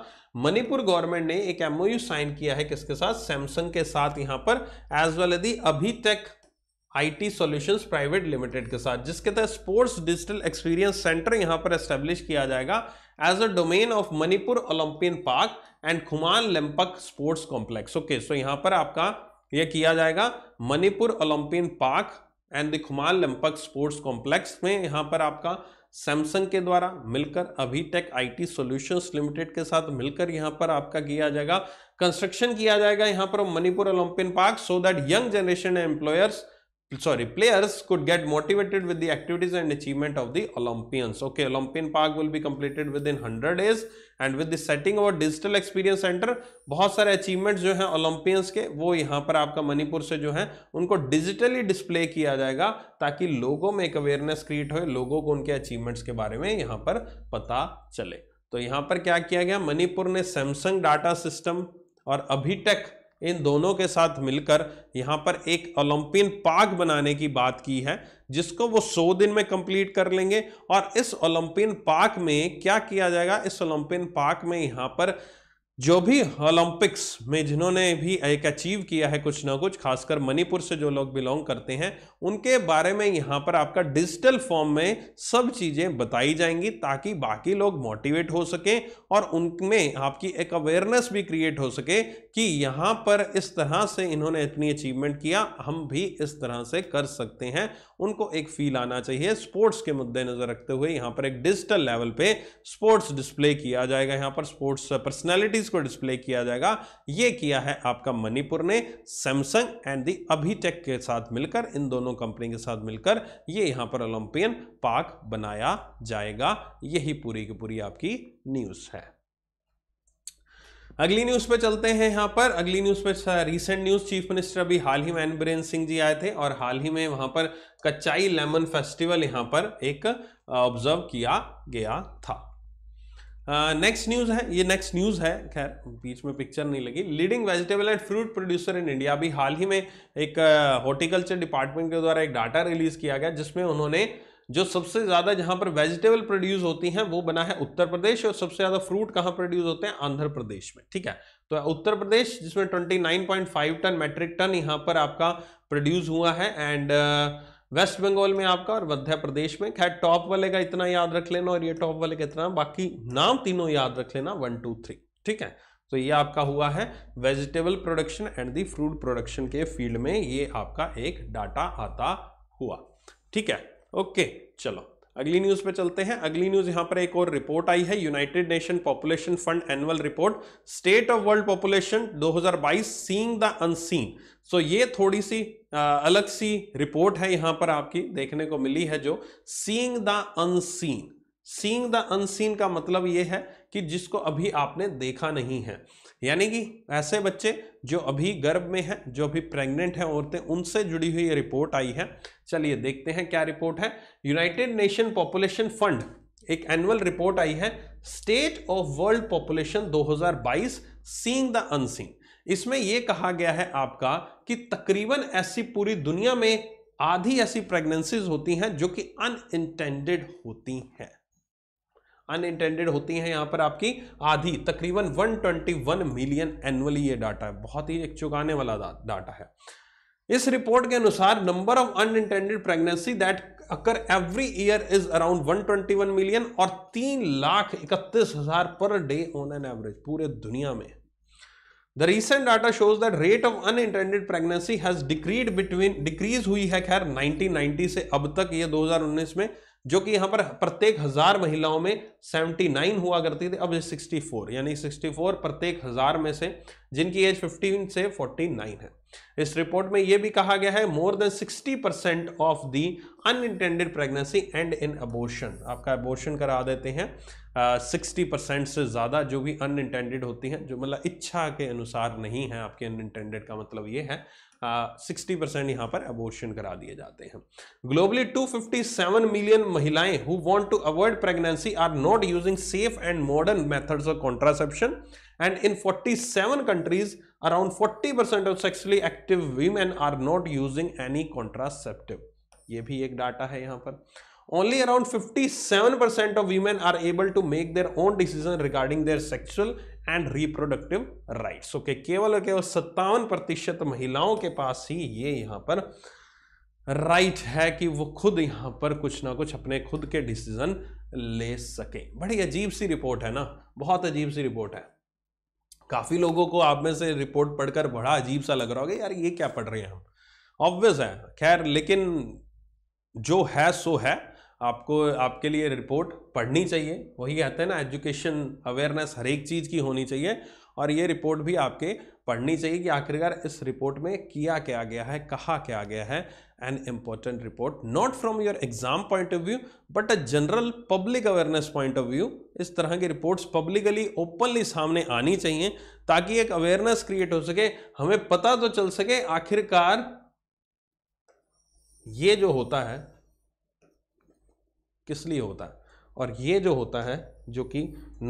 मणिपुर गवर्नमेंट ने एक एमओयू साइन किया है किसके साथ सैमसंग के साथ यहाँ पर एज वेल एज अभी तक आईटी सॉल्यूशंस प्राइवेट लिमिटेड के साथ जिसके तहत स्पोर्ट्स डिजिटल एक्सपीरियंस सेंटर यहां पर एस्टेब्लिश किया जाएगा as a domain of Manipur Olympian park and Khuman Lempak sports complex okay so यहां पर आपका यह किया जाएगा Manipur Olympian park and the Khuman Lampak sports complex में यहां पर आपका सैमसंग के द्वारा मिलकर अभी tech I T solutions limited के साथ मिलकर यहां पर आपका किया जाएगा कंस्ट्रक्शन किया जाएगा यहां पर Manipur Olympian park so that young generation employers sorry players could get motivated with the activities and achievement of the olympians okay olympian park will be completed within 100 days and with the setting of a digital experience center bahut sare achievements jo hain olympians ke wo yahan par aapka manipur se jo hain unko digitally display kiya jayega taki logo mein ek awareness create हो logo ko unke achievements ke bare mein yahan par pata chale to yahan par kya kiya gaya manipur ne samsung data system और अभी take इन दोनों के साथ मिलकर यहाँ पर एक ओलंपियन पार्क बनाने की बात की है जिसको वो 100 दिन में कंप्लीट कर लेंगे और इस ओलंपियन पार्क में क्या किया जाएगा इस ओलंपियन पार्क में यहाँ पर जो भी ओलंपिक्स में जिन्होंने भी एक अचीव किया है कुछ ना कुछ खासकर मणिपुर से जो लोग बिलोंग करते हैं उनके बारे में यहाँ पर आपका डिजिटल फॉर्म में सब चीज़ें बताई जाएंगी ताकि बाकी लोग मोटिवेट हो सकें और उनमें आपकी एक अवेयरनेस भी क्रिएट हो सके कि यहाँ पर इस तरह से इन्होंने इतनी अचीवमेंट किया हम भी इस तरह से कर सकते हैं उनको एक फील आना चाहिए स्पोर्ट्स के मुद्दे नज़र रखते हुए यहाँ पर एक डिजिटल लेवल पे स्पोर्ट्स डिस्प्ले किया जाएगा यहाँ पर स्पोर्ट्स पर्सनैलिटीज़ को डिस्प्ले किया जाएगा ये किया है आपका मणिपुर ने सैमसंग एंड दी अभिटेक के साथ मिलकर इन दोनों कंपनी के साथ मिलकर ये यहाँ पर ओलंपियन पार्क बनाया जाएगा यही पूरी की पूरी आपकी न्यूज़ है अगली न्यूज़ पे चलते हैं यहाँ पर अगली न्यूज़ पे रीसेंट न्यूज़ चीफ मिनिस्टर अभी हाल ही में एन सिंह जी आए थे और हाल ही में वहाँ पर कच्चाई लेमन फेस्टिवल यहाँ पर एक ऑब्जर्व किया गया था नेक्स्ट न्यूज़ है ये नेक्स्ट न्यूज़ है खैर बीच में पिक्चर नहीं लगी leading vegetable and fruit producer in India अभी हाल ही में एक हॉर्टिकल्चर डिपार्टमेंट के द्वारा एक डाटा रिलीज किया गया जिसमें उन्होंने जो सबसे ज़्यादा जहाँ पर वेजिटेबल प्रोड्यूस होती हैं वो बना है उत्तर प्रदेश और सबसे ज़्यादा फ्रूट कहाँ प्रोड्यूस होते हैं आंध्र प्रदेश में ठीक है तो उत्तर प्रदेश जिसमें 29.5 टन मैट्रिक टन यहाँ पर आपका प्रोड्यूस हुआ है एंड वेस्ट बंगाल में आपका और मध्य प्रदेश में खैर टॉप वाले का इतना याद रख लेना और ये टॉप वाले का इतना बाकी नाम तीनों याद रख लेना वन टू थ्री ठीक है तो ये आपका हुआ है vegetable production and the fruit production के फील्ड में ये आपका एक डाटा आता हुआ ठीक है ओके चलो अगली न्यूज पे चलते हैं अगली न्यूज यहां पर एक और रिपोर्ट आई है United nation population fund annual report state of world population 2022 seeing the unseen so ये थोड़ी सी आ, अलग सी रिपोर्ट है यहां पर आपकी देखने को मिली है जो seeing the unseen seeing the unseen का मतलब ये है कि जिसको अभी आपने देखा नहीं है यानी कि ऐसे बच्चे जो अभी गर्भ में हैं जो अभी प्रेग्नेंट हैं औरतें उनसे जुड़ी हुई ये रिपोर्ट आई है चलिए देखते हैं क्या रिपोर्ट है यूनाइटेड नेशन पॉपुलेशन फंड एक एनुअल रिपोर्ट आई है state of world population 2022 seeing the unseen इसमें यह कहा गया है आपका कि तकरीबन ऐसी पूरी दुनिया में आधी ऐसी प्रेगनेंसीज होती हैं जो कि अनइंटेंडेड होती हैं अनइंटेंडेड होती हैं यहाँ पर आपकी आधी तकरीबन 121 मिलियन एनुअली ये डाटा है बहुत ही एक चुकाने वाला डाटा है इस रिपोर्ट के अनुसार number of unintended pregnancy that occur every year is around 121 million और तीन लाख इकतीस हजार per day on an average पूरे दुनिया में the recent data shows that rate of unintended pregnancy has decreased between decrease हुई है खैर 1990 से अब तक ये 2019 में जो कि यहाँ पर प्रत्येक हजार महिलाओं में 79 हुआ करती थी अब 64 यानी 64 प्रत्येक हजार में से जिनकी एज 15 से 49 है इस रिपोर्ट में यह भी कहा गया है more than 60 percent of the unintended pregnancy and in abortion आपका अबोर्शन करा देते हैं सिक्सटी परसेंट से ज़्यादा जो भी अनइंटेंडेड होती हैं जो मतलब इच्छा के अनुसार नहीं है आपके अनइंटेंडेड का मतलब ये है सिक्सटी परसेंट यहां पर अबोर्शन करा दिए जाते हैं ग्लोबली 257 मिलियन महिलाएं who want to avoid pregnancy are not using safe and modern methods of contraception and in 47 countries around 40 percent of sexually active women are not using any contraceptive ये भी एक data है यहाँ पर only around 57% of women are able to make their own decision regarding their sexual and reproductive rights okay केवल और केवल सत्तावन प्रतिशत महिलाओं के पास ही ये यहाँ पर राइट है कि वो खुद यहाँ पर कुछ ना कुछ अपने खुद के डिसीजन ले सके बड़ी अजीब सी रिपोर्ट है ना बहुत अजीब सी रिपोर्ट है काफ़ी लोगों को आप में से रिपोर्ट पढ़कर बड़ा अजीब सा लग रहा होगा यार ये क्या पढ़ रहे हैं हम ऑब्वियस है खैर लेकिन जो है सो है आपको आपके लिए रिपोर्ट पढ़नी चाहिए वही कहते हैं ना एजुकेशन अवेयरनेस हर एक चीज़ की होनी चाहिए और ये रिपोर्ट भी आपके पढ़नी चाहिए कि आखिरकार इस रिपोर्ट में किया क्या गया है कहा क्या गया है an important report not from your exam point of view but a general public awareness point of view इस तरह की रिपोर्ट्स पब्लिकली ओपनली सामने आनी चाहिए ताकि एक अवेयरनेस क्रिएट हो सके हमें पता तो चल सके आखिरकार ये जो होता है किस लिए होता है और ये जो होता है जो कि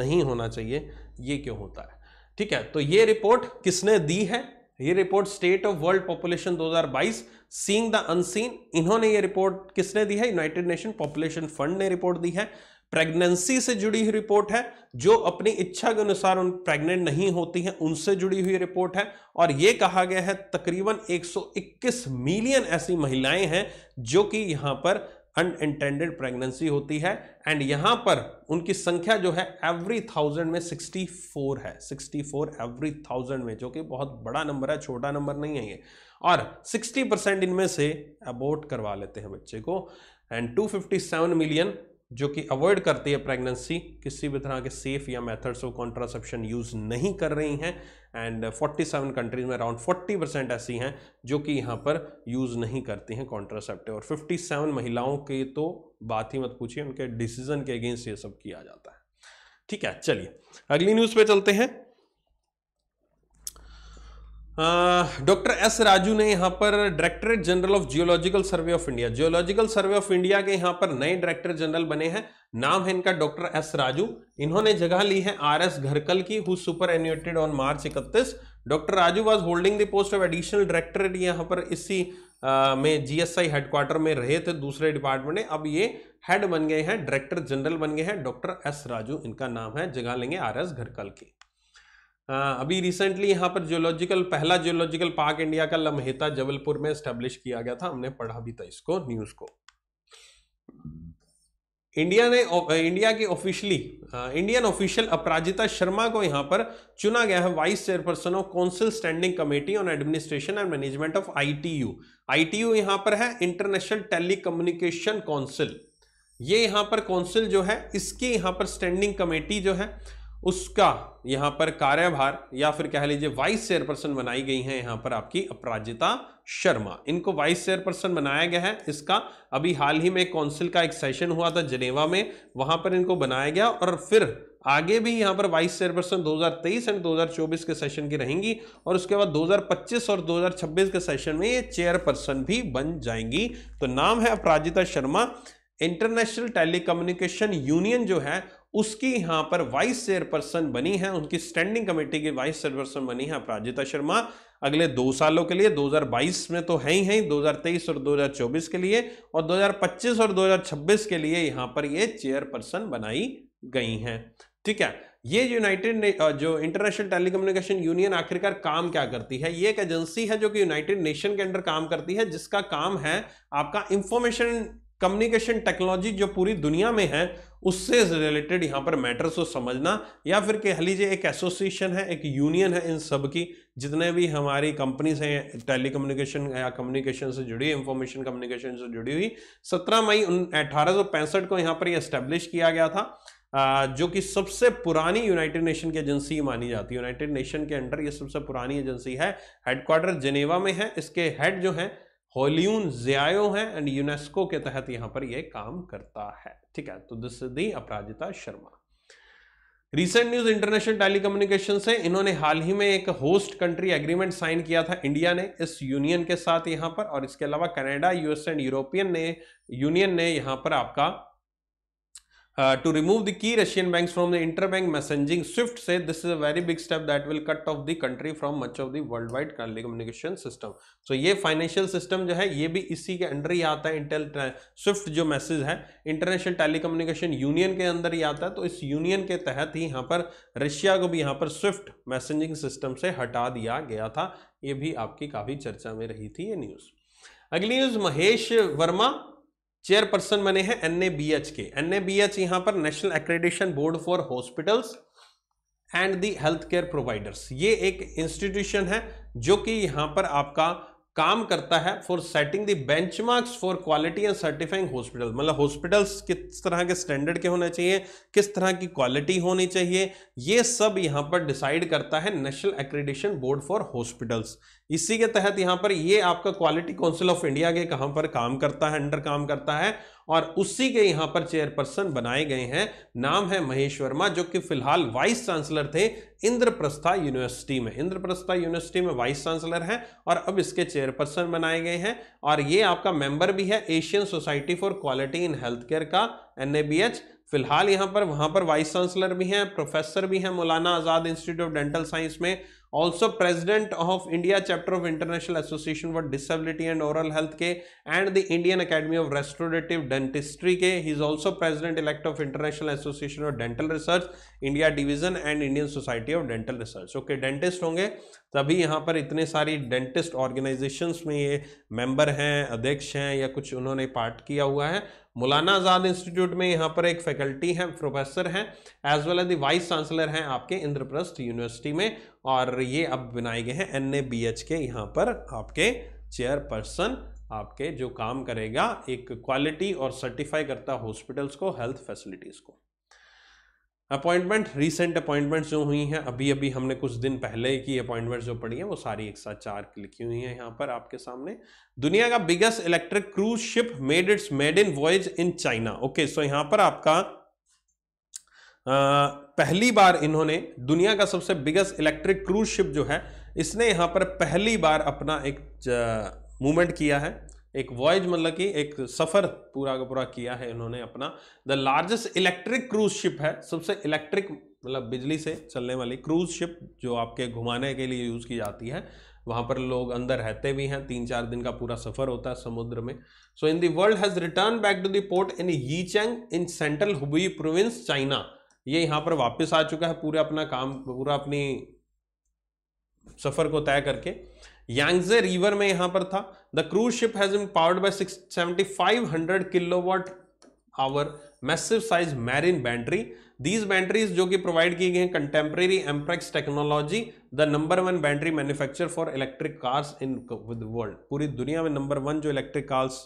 नहीं होना चाहिए ये क्यों होता है ठीक है तो ये रिपोर्ट किसने दी है ये report state of world population 2022 seeing the unseen इन्होंने ये रिपोर्ट किसने दी है यूनाइटेड नेशन पॉपुलेशन फंड ने रिपोर्ट दी है प्रेगनेंसी से जुड़ी हुई रिपोर्ट है जो अपनी इच्छा के अनुसार उन प्रेग्नेंट नहीं होती हैं उनसे जुड़ी हुई रिपोर्ट है और ये कहा गया है तकरीबन 121 मिलियन ऐसी महिलाएं हैं जो कि यहां पर अनइंटेंडेड प्रेगनेंसी होती है एंड यहाँ पर उनकी संख्या जो है एवरी थाउजेंड में 64 है 64 एवरी थाउजेंड में जो कि बहुत बड़ा नंबर है छोटा नंबर नहीं है ये और 60 परसेंट इनमें से अबोर्ट करवा लेते हैं बच्चे को एंड 257 मिलियन जो कि अवॉइड करती है प्रेगनेंसी किसी भी तरह के सेफ या मेथड्स ऑफ कॉन्ट्रासेप्शन यूज़ नहीं कर रही हैं एंड 47 कंट्रीज में अराउंड 40 परसेंट ऐसी हैं जो कि यहाँ पर यूज़ नहीं करती हैं कॉन्ट्रासेप्टिव और 57 महिलाओं की तो बात ही मत पूछिए उनके डिसीजन के अगेंस्ट ये सब किया जाता है ठीक है चलिए अगली न्यूज़ पे चलते हैं डॉक्टर एस राजू ने यहाँ पर directorate general of geological survey of India geological survey of India के यहाँ पर नए डायरेक्टर जनरल बने हैं नाम है इनका डॉक्टर एस राजू इन्होंने जगह ली है आर एस घरकल की who superannuated on March इकतीस doctor Raju was holding the post of additional directorate यहाँ पर इसी आ, में आई हेडक्वार्टर में रहे थे दूसरे डिपार्टमेंट में अब ये हेड बन गए हैं डायरेक्टर जनरल बन गए हैं डॉक्टर एस राजू इनका नाम है जगह लेंगे आर एस घरकल की हाँ, अभी रिसेंटली यहाँ पर जियोलॉजिकल पहला जियोलॉजिकल पार्क इंडिया का लमहेता जबलपुर में स्टेब्लिश किया गया था हमने पढ़ा भी था इसको न्यूज को इंडिया ने इंडिया की officially Indian official Aparajita Sharma को यहां पर चुना गया है vice chairperson of council standing committee on administration and management of ITU ITU यहां पर है इंटरनेशनल टेली कम्युनिकेशन काउंसिल ये यहां पर काउंसिल जो है इसकी यहां पर स्टैंडिंग कमेटी जो है उसका यहाँ पर कार्यभार या फिर कह लीजिए वाइस चेयरपर्सन बनाई गई हैं यहाँ पर आपकी अपराजिता शर्मा इनको वाइस चेयरपर्सन बनाया गया है इसका अभी हाल ही में काउंसिल का एक सेशन हुआ था जनेवा में वहां पर इनको बनाया गया और फिर आगे भी यहाँ पर वाइस चेयरपर्सन 2023 एंड 2024 के सेशन की रहेंगी और उसके बाद 2025 और 2026 के सेशन में ये चेयरपर्सन भी बन जाएंगी तो नाम है Aparajita Sharma international telecommunication union जो है उसकी यहाँ पर वाइस चेयरपर्सन बनी है उनकी स्टैंडिंग कमेटी की वाइस चेयरपर्सन बनी है अपराजिता शर्मा अगले दो सालों के लिए 2022 में तो है ही है 2023 और 2024 के लिए और 2025 और 2026 के लिए यहां पर ये चेयरपर्सन बनाई गई हैं ठीक है ये यूनाइटेड जो इंटरनेशनल टेलीकम्युनिकेशन यूनियन आखिरकार काम क्या करती है ये एक एजेंसी है जो कि यूनाइटेड नेशन के अंडर काम करती है जिसका काम है आपका इंफॉर्मेशन कम्युनिकेशन टेक्नोलॉजी जो पूरी दुनिया में है उससे रिलेटेड यहाँ पर मैटर्स को समझना या फिर कह लीजिए एक एसोसिएशन है एक यूनियन है इन सब की जितने भी हमारी कंपनीज हैं कम्युनिकेशन या कम्युनिकेशन से जुड़ी हुई इंफॉर्मेशन कम्युनिकेशन से जुड़ी हुई सत्रह मई अठारह को यहाँ पर यह स्टैब्लिश किया गया था जो कि सबसे पुरानी यूनाइटेड नेशन की एजेंसी मानी जाती है यूनाइटेड नेशन के अंडर ये सबसे पुरानी एजेंसी है हेडक्वार्टर जिनेवा में है इसके हेड जो हैं होल्यून जियायो हैं एंड यूनेस्को के तहत यहां पर यह काम करता है ठीक है तो this the Aparajita Sharma recent news international telecommunication से इन्होंने हाल ही में एक होस्ट कंट्री एग्रीमेंट साइन किया था इंडिया ने इस यूनियन के साथ यहां पर और इसके अलावा कनाडा यूएस एंड यूरोपियन ने यूनियन ने यहाँ पर आपका to remove the key Russian banks from the interbank messaging, SWIFT say this is a very big step that will cut off the country from much of the worldwide telecommunication system. So ye financial system jo hai ye bhi isi ke under hi aata hai intel swift jo message hai international telecommunication union ke andar hi aata hai to is union ke तहत ही यहां पर Russia को भी यहां पर Swift messaging system से हटा दिया गया था यह भी आपकी काफ़ी चर्चा में रही थी ये न्यूज़ अगली न्यूज़ महेश वर्मा चेयरपर्सन बने हैं एन ए बी एच के एन ए बी एच यहां पर national accreditation board for hospitals and the health care providers ये एक इंस्टीट्यूशन है जो कि यहां पर आपका काम करता है for setting the benchmarks for quality and certifying hospital मतलब हॉस्पिटल्स किस तरह के स्टैंडर्ड के होने चाहिए किस तरह की क्वालिटी होनी चाहिए ये सब यहाँ पर डिसाइड करता है national accreditation board for hospitals इसी के तहत यहाँ पर ये आपका क्वालिटी काउंसिल ऑफ इंडिया के कहाँ पर काम करता है अंडर काम करता है और उसी के यहाँ पर चेयरपर्सन बनाए गए हैं नाम है महेश वर्मा जो कि फिलहाल वाइस चांसलर थे इंद्रप्रस्था यूनिवर्सिटी में इंद्रप्रस्था यूनिवर्सिटी में वाइस चांसलर हैं और अब इसके चेयरपर्सन बनाए गए हैं और ये आपका मेंबर भी है Asian society for quality in health care का एन फिलहाल यहाँ पर वहाँ पर वाइस चांसलर भी हैं प्रोफेसर भी हैं Maulana Azad institute of dental science में also president of India chapter of international association for disability and oral health के and the Indian academy of restorative dentistry के he is also president elect of international association of dental research India division and Indian society of dental research okay dentist होंगे तभी यहाँ पर इतने सारी dentist organisations में ये मेम्बर हैं अध्यक्ष हैं या कुछ उन्होंने पार्ट किया हुआ है मौलाना आज़ाद इंस्टीट्यूट में यहाँ पर एक फैकल्टी हैं प्रोफेसर हैं as well as this vice chancellor हैं आपके इंद्रप्रस्थ यूनिवर्सिटी में और ये अब बनाए गए हैं एन ए बी एच के यहाँ पर आपके चेयरपर्सन आपके जो काम करेगा एक क्वालिटी और सर्टिफाई करता हॉस्पिटल्स को हेल्थ फैसिलिटीज़ को अपॉइंटमेंट रीसेंट अपॉइंटमेंट्स जो हुई हैं अभी अभी हमने कुछ दिन पहले की अपॉइंटमेंट्स जो पड़ी हैं वो सारी एक साथ चार लिखी हुई हैं यहाँ पर आपके सामने दुनिया का biggest electric cruise ship made it's made in voyage in China okay so यहाँ पर आपका आ, पहली बार इन्होंने दुनिया का सबसे बिगेस्ट इलेक्ट्रिक क्रूज शिप जो है इसने यहाँ पर पहली बार अपना एक मूवमेंट किया है एक वॉयज मतलब कि एक सफ़र पूरा का पूरा किया है इन्होंने अपना the largest electric cruise ship है सबसे इलेक्ट्रिक मतलब बिजली से चलने वाली क्रूज शिप जो आपके घुमाने के लिए यूज़ की जाती है वहां पर लोग अंदर रहते भी हैं तीन चार दिन का पूरा सफ़र होता है समुद्र में so in world has return back to port in in Chang in central Hubei province China ये यहाँ पर वापस आ चुका है पूरे अपना काम पूरा अपनी सफ़र को तय करके यांगजे रिवर में यहां पर था the cruise ship has been powered by seventy five hundred watt hour massive size marine battery these batteries जो कि प्रोवाइड की गई हैं contemporary amperex technology the number one battery manufacture for electric cars in with world पूरी दुनिया में number one जो electric cars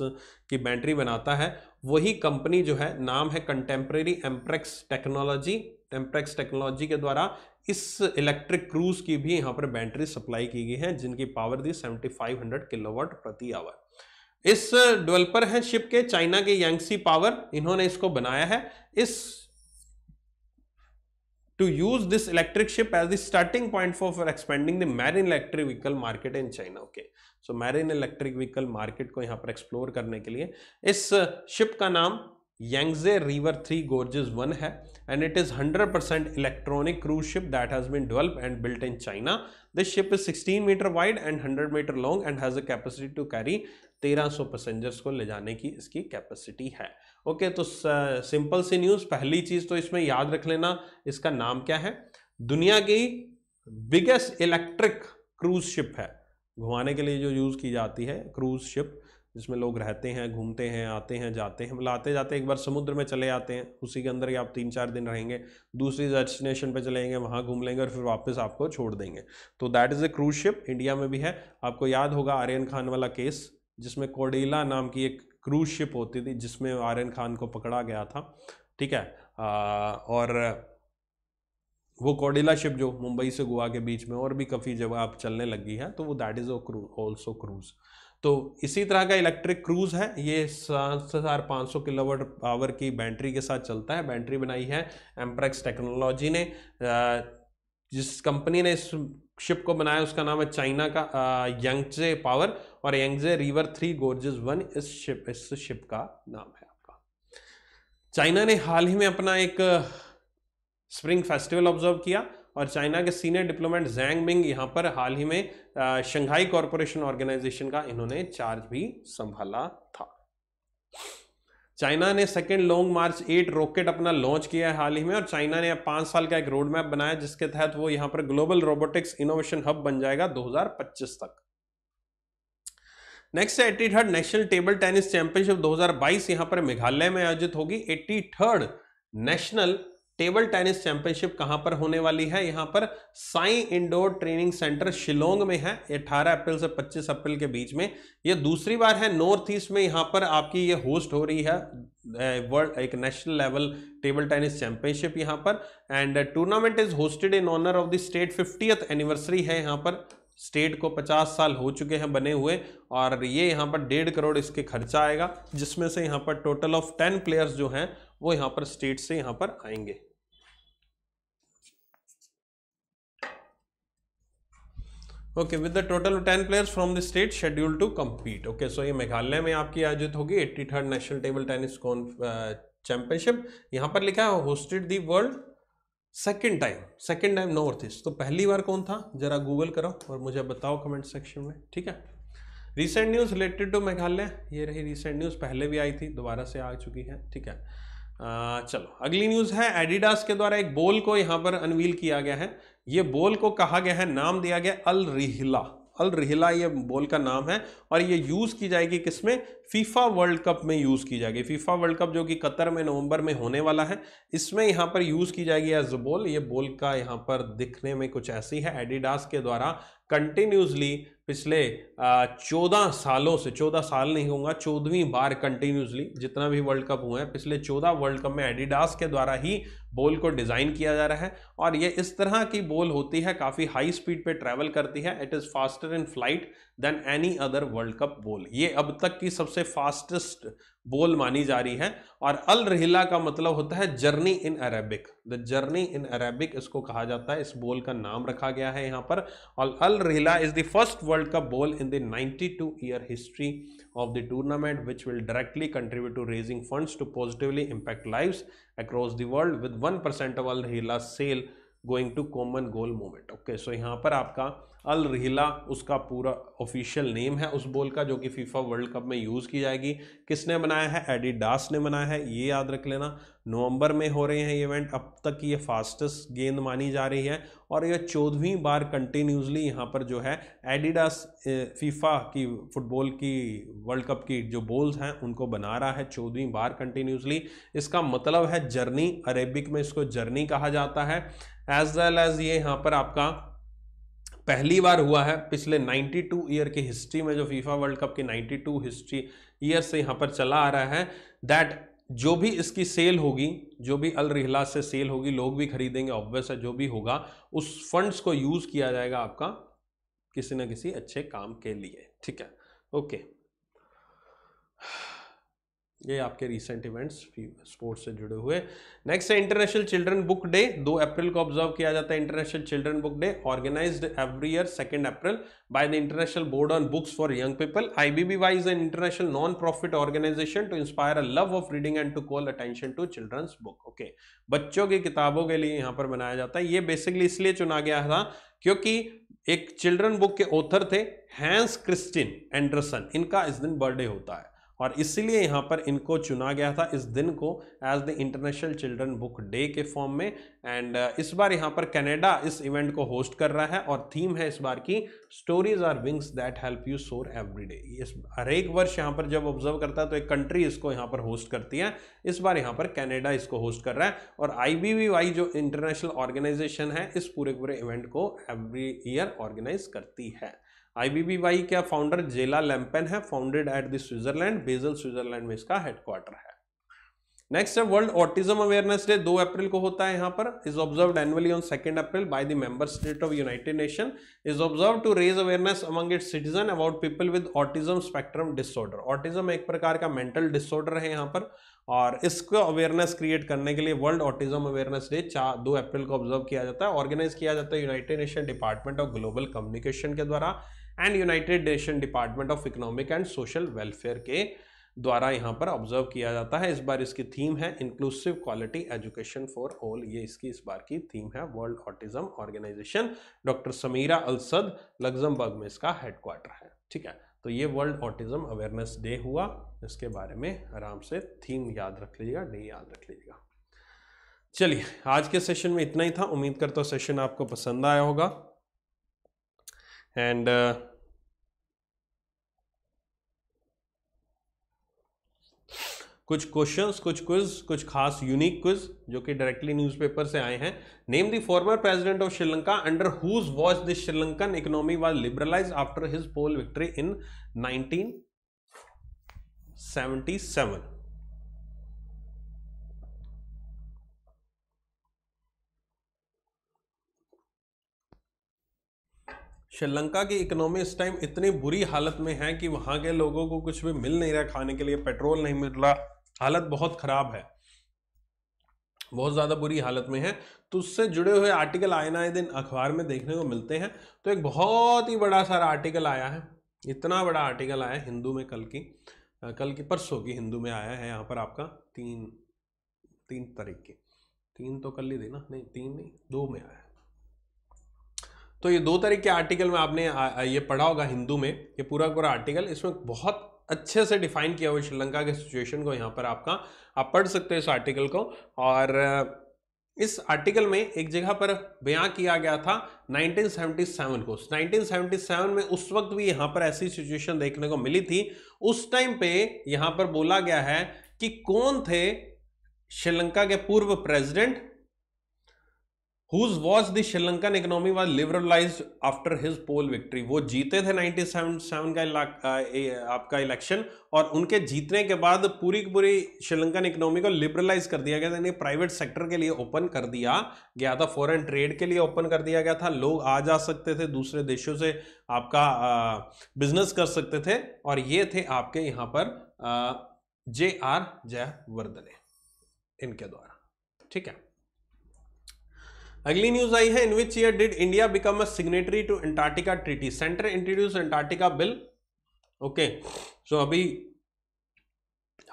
की बैटरी बनाता है वही कंपनी जो है नाम है contemporary amperex technology amperex technology के द्वारा इस इलेक्ट्रिक क्रूज की भी यहाँ पर बैटरी सप्लाई की गई है जिनकी पावर दी 7500 किलोवाट प्रति आवर इस डेवलपर है शिप के चाइना के यंगसी पावर इन्होंने इसको बनाया है इस to use this electric ship as the point for for expanding the marine electric vehicle market in China okay so marine electric vehicle market को यहां पर एक्सप्लोर करने के लिए इस शिप का नाम Yangtze river three gorges one है and it is hundred percent electronic cruise ship that has been develop and built in China this ship is 16 meter wide and 100 meter long and has a capacity to carry तेरह 1300 passengers को ले जाने की इसकी capacity है okay okay, तो simple सी news पहली चीज तो इसमें याद रख लेना इसका नाम क्या है दुनिया की बिगेस्ट इलेक्ट्रिक क्रूज शिप है घुमाने के लिए जो यूज की जाती है क्रूज शिप जिसमें लोग रहते हैं घूमते हैं आते हैं जाते हैं मतलब आते जाते एक बार समुद्र में चले आते हैं उसी के अंदर ही आप तीन चार दिन रहेंगे दूसरी डेस्टिनेशन पे चले वहाँ घूम लेंगे और फिर वापस आपको छोड़ देंगे तो that is a cruise ship India में भी है आपको याद होगा आर्यन खान वाला केस जिसमें कोडेला नाम की एक क्रूज शिप होती थी जिसमें आर्यन खान को पकड़ा गया था ठीक है आ, और वो कोडेला शिप जो मुंबई से गोवा के बीच में और भी काफ़ी जगह आप चलने लगी है तो वो दैट इज़ ऑल्सो क्रूज तो इसी तरह का इलेक्ट्रिक क्रूज है ये सात हज़ार पाँच सौ किलोवाट पावर की बैटरी के साथ चलता है बैटरी बनाई है एम्प्रेक्स टेक्नोलॉजी ने जिस कंपनी ने इस शिप को बनाया उसका नाम है चाइना का यंगजे पावर और Yangtze river three gorges one इस शिप इस शिप का नाम है आपका चाइना ने हाल ही में अपना एक स्प्रिंग फेस्टिवल ऑब्जर्व किया और चाइना के सीनियर डिप्लोमेट जैंग मिंग यहाँ पर हाल ही में शंघाई कॉरपोरेशन ऑर्गेनाइजेशन का इन्होंने चार्ज भी संभाला था चाइना ने second long march eight rocket अपना लॉन्च किया है हाल ही में और चाइना ने पांच साल का एक रोड मैप बनाया जिसके तहत वो यहां पर ग्लोबल रोबोटिक्स इनोवेशन हब बन जाएगा 2025 तक next eighty third national table tennis championship 2022 यहां पर मेघालय में आयोजित होगी eighty third national table tennis championship कहाँ पर होने वाली है यहाँ पर SAI indoor training centre Shillong में है 18 अप्रैल से 25 अप्रैल के बीच में ये दूसरी बार है नॉर्थ ईस्ट में यहाँ पर आपकी ये होस्ट हो रही है वर्ल्ड एक national level table tennis championship यहाँ पर and tournament is hosted in honour of the state fiftieth anniversary है यहाँ पर स्टेट को 50 साल हो चुके हैं बने हुए और ये यहाँ पर डेढ़ करोड़ इसके खर्चा आएगा जिसमें से यहाँ पर टोटल ऑफ 10 प्लेयर्स जो हैं वो यहाँ पर स्टेट से यहाँ पर आएंगे okay with the total ten players from the state schedule to compete okay so ये मेघालय में आपकी आयोजित होगी eighty third national table tennis championship यहाँ पर लिखा है hosted the world second time second time north east तो पहली बार कौन था जरा गूगल करो और मुझे बताओ कमेंट सेक्शन में ठीक है recent news related to Meghalaya ये रही रिसेंट न्यूज़ पहले भी आई थी दोबारा से आ चुकी है ठीक है आ, uh, चलो अगली न्यूज़ है एडिडास के द्वारा एक बोल को यहाँ पर अनवील किया गया है ये बोल को कहा गया है नाम दिया गया अल रिहिला अल रिहिला ये बोल का नाम है और ये यूज़ की जाएगी किसमें फीफा वर्ल्ड कप में यूज़ की जाएगी फीफा वर्ल्ड कप जो कि कतर में नवंबर में होने वाला है इसमें यहाँ पर यूज़ की जाएगी एज अ बोल ये बोल का यहाँ पर दिखने में कुछ ऐसी है एडिडास के द्वारा कंटिन्यूसली पिछले चौदह सालों से चौदह साल नहीं होगा चौदहवीं बार कंटिन्यूसली जितना भी वर्ल्ड कप हुए हैं पिछले चौदह वर्ल्ड कप में एडिडास के द्वारा ही बॉल को डिज़ाइन किया जा रहा है और ये इस तरह की बॉल होती है काफ़ी हाई स्पीड पे ट्रैवल करती है it is faster in flight than any other world cup ball ये अब तक की सबसे फास्टेस्ट बोल मानी जा रही है और अल रहिला का मतलब होता है journey in Arabic the journey in Arabic इसको कहा जाता है इस बोल का नाम रखा गया है यहाँ पर और Al Rihla is the first world cup ball in the 92 year history of the tournament which will directly contribute to raising funds to positively impact life across the world with one percent of Al Rihla sale going to common goal movement okay so यहाँ पर आपका अल रहिला उसका पूरा official name है उस ball का जो कि फीफा वर्ल्ड कप में यूज़ की जाएगी किसने बनाया है एडिडास ने बनाया है ये याद रख लेना नवंबर में हो रहे हैं ये इवेंट अब तक ये फास्टेस्ट गेंद मानी जा रही है और यह चौदहवीं बार कंटिन्यूसली यहाँ पर जो है एडिडास फीफा की फुटबॉल की वर्ल्ड कप की जो बॉल्स हैं उनको बना रहा है चौदहवीं बार कंटिन्यूसली इसका मतलब है जर्नी अरेबिक में इसको जर्नी कहा जाता है एज वेल एज ये यहाँ पर आपका पहली बार हुआ है पिछले 92 ईयर की हिस्ट्री में जो फीफा वर्ल्ड कप की 92 हिस्ट्री ईयर से यहाँ पर चला आ रहा है दैट जो भी इसकी सेल होगी जो भी अल रिहला से सेल होगी लोग भी खरीदेंगे ऑब्वियस है जो भी होगा उस फंड्स को यूज़ किया जाएगा आपका किसी ना किसी अच्छे काम के लिए ठीक है ओके okay. ये आपके रिसेंट इवेंट्स स्पोर्ट्स से जुड़े हुए नेक्स्ट है इंटरनेशनल चिल्ड्रन बुक डे दो अप्रैल को ऑब्जर्व किया जाता है international children book day organised every year second April by the international board on books for young people IBBY wise an international non profit organisation to inspire a love of reading and to call attention to children's book okay बच्चों की किताबों के लिए यहाँ पर बनाया जाता है ये बेसिकली इसलिए चुना गया था क्योंकि एक चिल्ड्रन बुक के ऑथर थे हैंस क्रिस्टिन एंडरसन इनका इस दिन बर्थडे होता है और इसलिए यहाँ पर इनको चुना गया था इस दिन को as the international children book day के फॉर्म में एंड uh, इस बार यहाँ पर कनाडा इस इवेंट को होस्ट कर रहा है और थीम है इस बार की stories are wings that help you soar every day इस हर एक वर्ष यहाँ पर जब ऑब्जर्व करता है तो एक कंट्री इसको यहाँ पर होस्ट करती है इस बार यहाँ पर कैनेडा इसको होस्ट कर रहा है और आई जो इंटरनेशनल ऑर्गेनाइजेशन है इस पूरे पूरे इवेंट को एवरी ईयर ऑर्गेनाइज करती है आईबीबीवाई क्या फाउंडर जेला लैम्पेन है founded at the Switzerland Basel Switzerland में इसका हेडक्वार्टर है नेक्स्ट है world autism awareness day 2 April को होता है यहाँ पर is observe annually on second April by the member state of united nation is observe to raise awareness among its citizen about people with autism spectrum disorder autism एक प्रकार का mental disorder है यहाँ पर और इसको अवेयरनेस क्रिएट करने के लिए वर्ल्ड ऑटिज्म अवेयरनेस डे चार दो अप्रैल को ऑब्जर्व किया जाता है ऑर्गेनाइज किया जाता है United nation department of global communication के द्वारा and united nation department of economic and social welfare के द्वारा यहाँ पर ऑब्जर्व किया जाता है इस बार इसकी थीम है inclusive quality education for all ये इसकी इस बार की थीम है world autism organisation doctor Samira Al Saad Luxembourg में इसका हेडक्वार्टर है ठीक है तो ये वर्ल्ड ऑटिज्म अवेयरनेस डे हुआ इसके बारे में आराम से थीम याद रख लीजिएगा डे याद रख लीजिएगा चलिए आज के सेशन में इतना ही था उम्मीद करता हूँ सेशन आपको पसंद आया होगा and uh, कुछ क्वेश्चंस कुछ क्विज कुछ खास यूनिक क्विज जो कि डायरेक्टली न्यूज़पेपर से आए हैं name the former president of Sri Lanka under whose was the Sri Lankan economy was liberalise after his poll victory in 1977 Sri Lanka की इकोनॉमी इस टाइम इतनी बुरी हालत में है कि वहाँ के लोगों को कुछ भी मिल नहीं रहा खाने के लिए पेट्रोल नहीं मिल रहा हालत बहुत ख़राब है बहुत ज़्यादा बुरी हालत में है तो उससे जुड़े हुए आर्टिकल आए ना दिन अखबार में देखने को मिलते हैं तो एक बहुत ही बड़ा सारा आर्टिकल आया है इतना बड़ा आर्टिकल आया हिंदू में कल की कल की परसों की हिंदू में आया है यहाँ पर आपका तीन तीन तारीख की तीन तो कल ही देना नहीं तीन नहीं दो में आया तो ये दो तरीके के आर्टिकल में आपने ये पढ़ा होगा हिंदू में ये पूरा पूरा आर्टिकल इसमें बहुत अच्छे से डिफाइन किया हुआ श्रीलंका के सिचुएशन को यहाँ पर आपका आप पढ़ सकते हो इस आर्टिकल को और इस आर्टिकल में एक जगह पर बयां किया गया था 1977 को 1977 में उस वक्त भी यहाँ पर ऐसी सिचुएशन देखने को मिली थी उस टाइम पे यहाँ पर बोला गया है कि कौन थे श्रीलंका के पूर्व president whose was the Sri Lankan economy was liberalise after his poll victory वो जीते थे 97 का सेवन आ, ए, आपका इलेक्शन और उनके जीतने के बाद पूरी की पूरी श्रीलंकन इकोनॉमी को लिबरलाइज कर दिया गया था यानी प्राइवेट सेक्टर के लिए ओपन कर दिया गया था फॉरन ट्रेड के लिए ओपन कर दिया गया था लोग आ जा सकते थे दूसरे देशों से आपका बिजनेस कर सकते थे और ये थे आपके यहाँ पर जे आर जयवर्धने इनके द्वारा ठीक है अगली न्यूज आई है in which year did India become a signatory to Antarctica treaty centre introduce Antarctica bill okay so अभी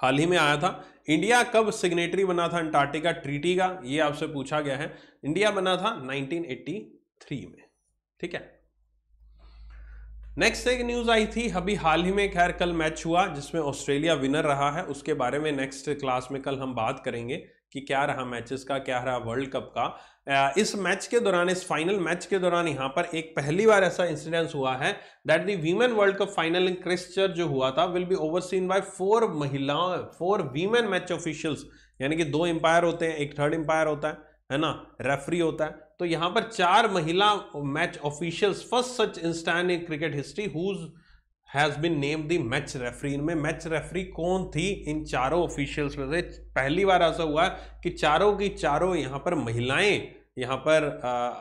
हाल ही में आया था इंडिया कब सिग्नेटरी बना था एंटार्टिका ट्रीटी का ये आपसे पूछा गया है इंडिया बना था 1983 में ठीक है नेक्स्ट एक न्यूज आई थी अभी हाल ही में खैर कल मैच हुआ जिसमें ऑस्ट्रेलिया विनर रहा है उसके बारे में नेक्स्ट क्लास में कल हम बात करेंगे कि क्या रहा मैचेस का क्या रहा वर्ल्ड कप का इस मैच के दौरान इस फाइनल मैच के दौरान यहाँ पर एक पहली बार ऐसा इंसिडेंस हुआ है that the women world cup final in Christchurch जो हुआ था will be overseen by four महिलाओं फोर वीमेन मैच ऑफिशियल्स यानी कि दो एम्पायर होते हैं एक थर्ड एम्पायर होता है है ना रेफरी होता है तो यहाँ पर चार महिला match officials first such instance in cricket history whose has been name the match referee इनमें मैच रेफरी कौन थी इन चारों ऑफिशियल्स में से पहली बार ऐसा हुआ कि चारों की चारों यहाँ पर महिलाएं यहाँ पर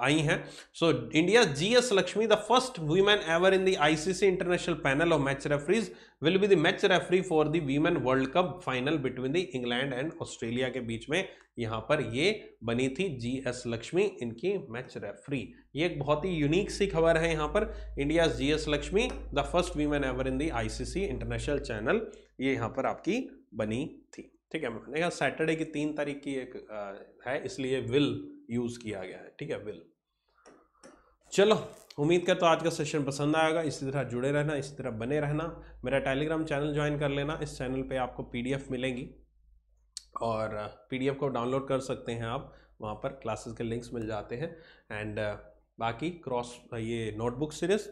आई हैं so India G S Lakshmi the first women ever in the ICC international panel of match referees will be the match referee for the women world cup final between the England and Australia के बीच में यहाँ पर ये बनी थी जी S Lakshmi इनकी match referee ये एक बहुत ही यूनिक सी खबर है यहाँ पर India G S Lakshmi the first women ever in C ICC international channel ये यहाँ पर आपकी बनी थी ठीक है मैंने कहा सैटरडे की तीन तारीख की एक आ, है इसलिए विल यूज़ किया गया है ठीक है विल चलो उम्मीद कर तो आज का सेशन पसंद आएगा इसी तरह जुड़े रहना इसी तरह बने रहना मेरा टेलीग्राम चैनल ज्वाइन कर लेना इस चैनल पे आपको पीडीएफ मिलेंगी और पीडीएफ को डाउनलोड कर सकते हैं आप वहाँ पर क्लासेस के लिंक्स मिल जाते हैं एंड बाकी क्रॉस ये notebook series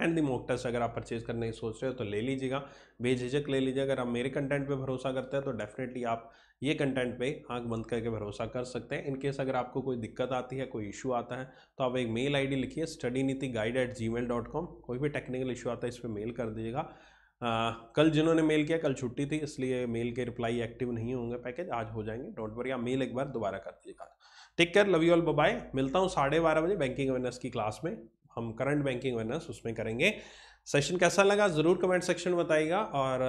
and the mock अगर आप परचेज करने की सोच रहे हो तो ले लीजिएगा बेझिझक ले लीजिए अगर आप मेरे कंटेंट पे भरोसा करते हैं तो डेफिनेटली आप ये कंटेंट पे आंख बंद करके भरोसा कर सकते हैं इनकेस अगर आपको कोई दिक्कत आती है कोई इशू आता है तो आप एक मेल आईडी लिखिए study Niti guide at G mail dot com कोई भी टेक्निकल इशू आता है इस पर मेल कर दीजिएगा कल जिन्होंने मेल किया कल छुट्टी थी इसलिए मेल के रिप्लाई एक्टिव नहीं होंगे पैकेज आज हो जाएंगे डोंट वरी आप मेल एक बार दोबारा कर दीजिएगा take care love you all bye मिलता हूँ साढ़े बारह बजे बैंकिंग अवेयरनेस की क्लास में हम करंट बैंकिंग वर्नर्स उसमें करेंगे सेशन कैसा लगा ज़रूर कमेंट सेक्शन में बताइएगा और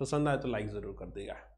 पसंद आए तो लाइक ज़रूर कर देगा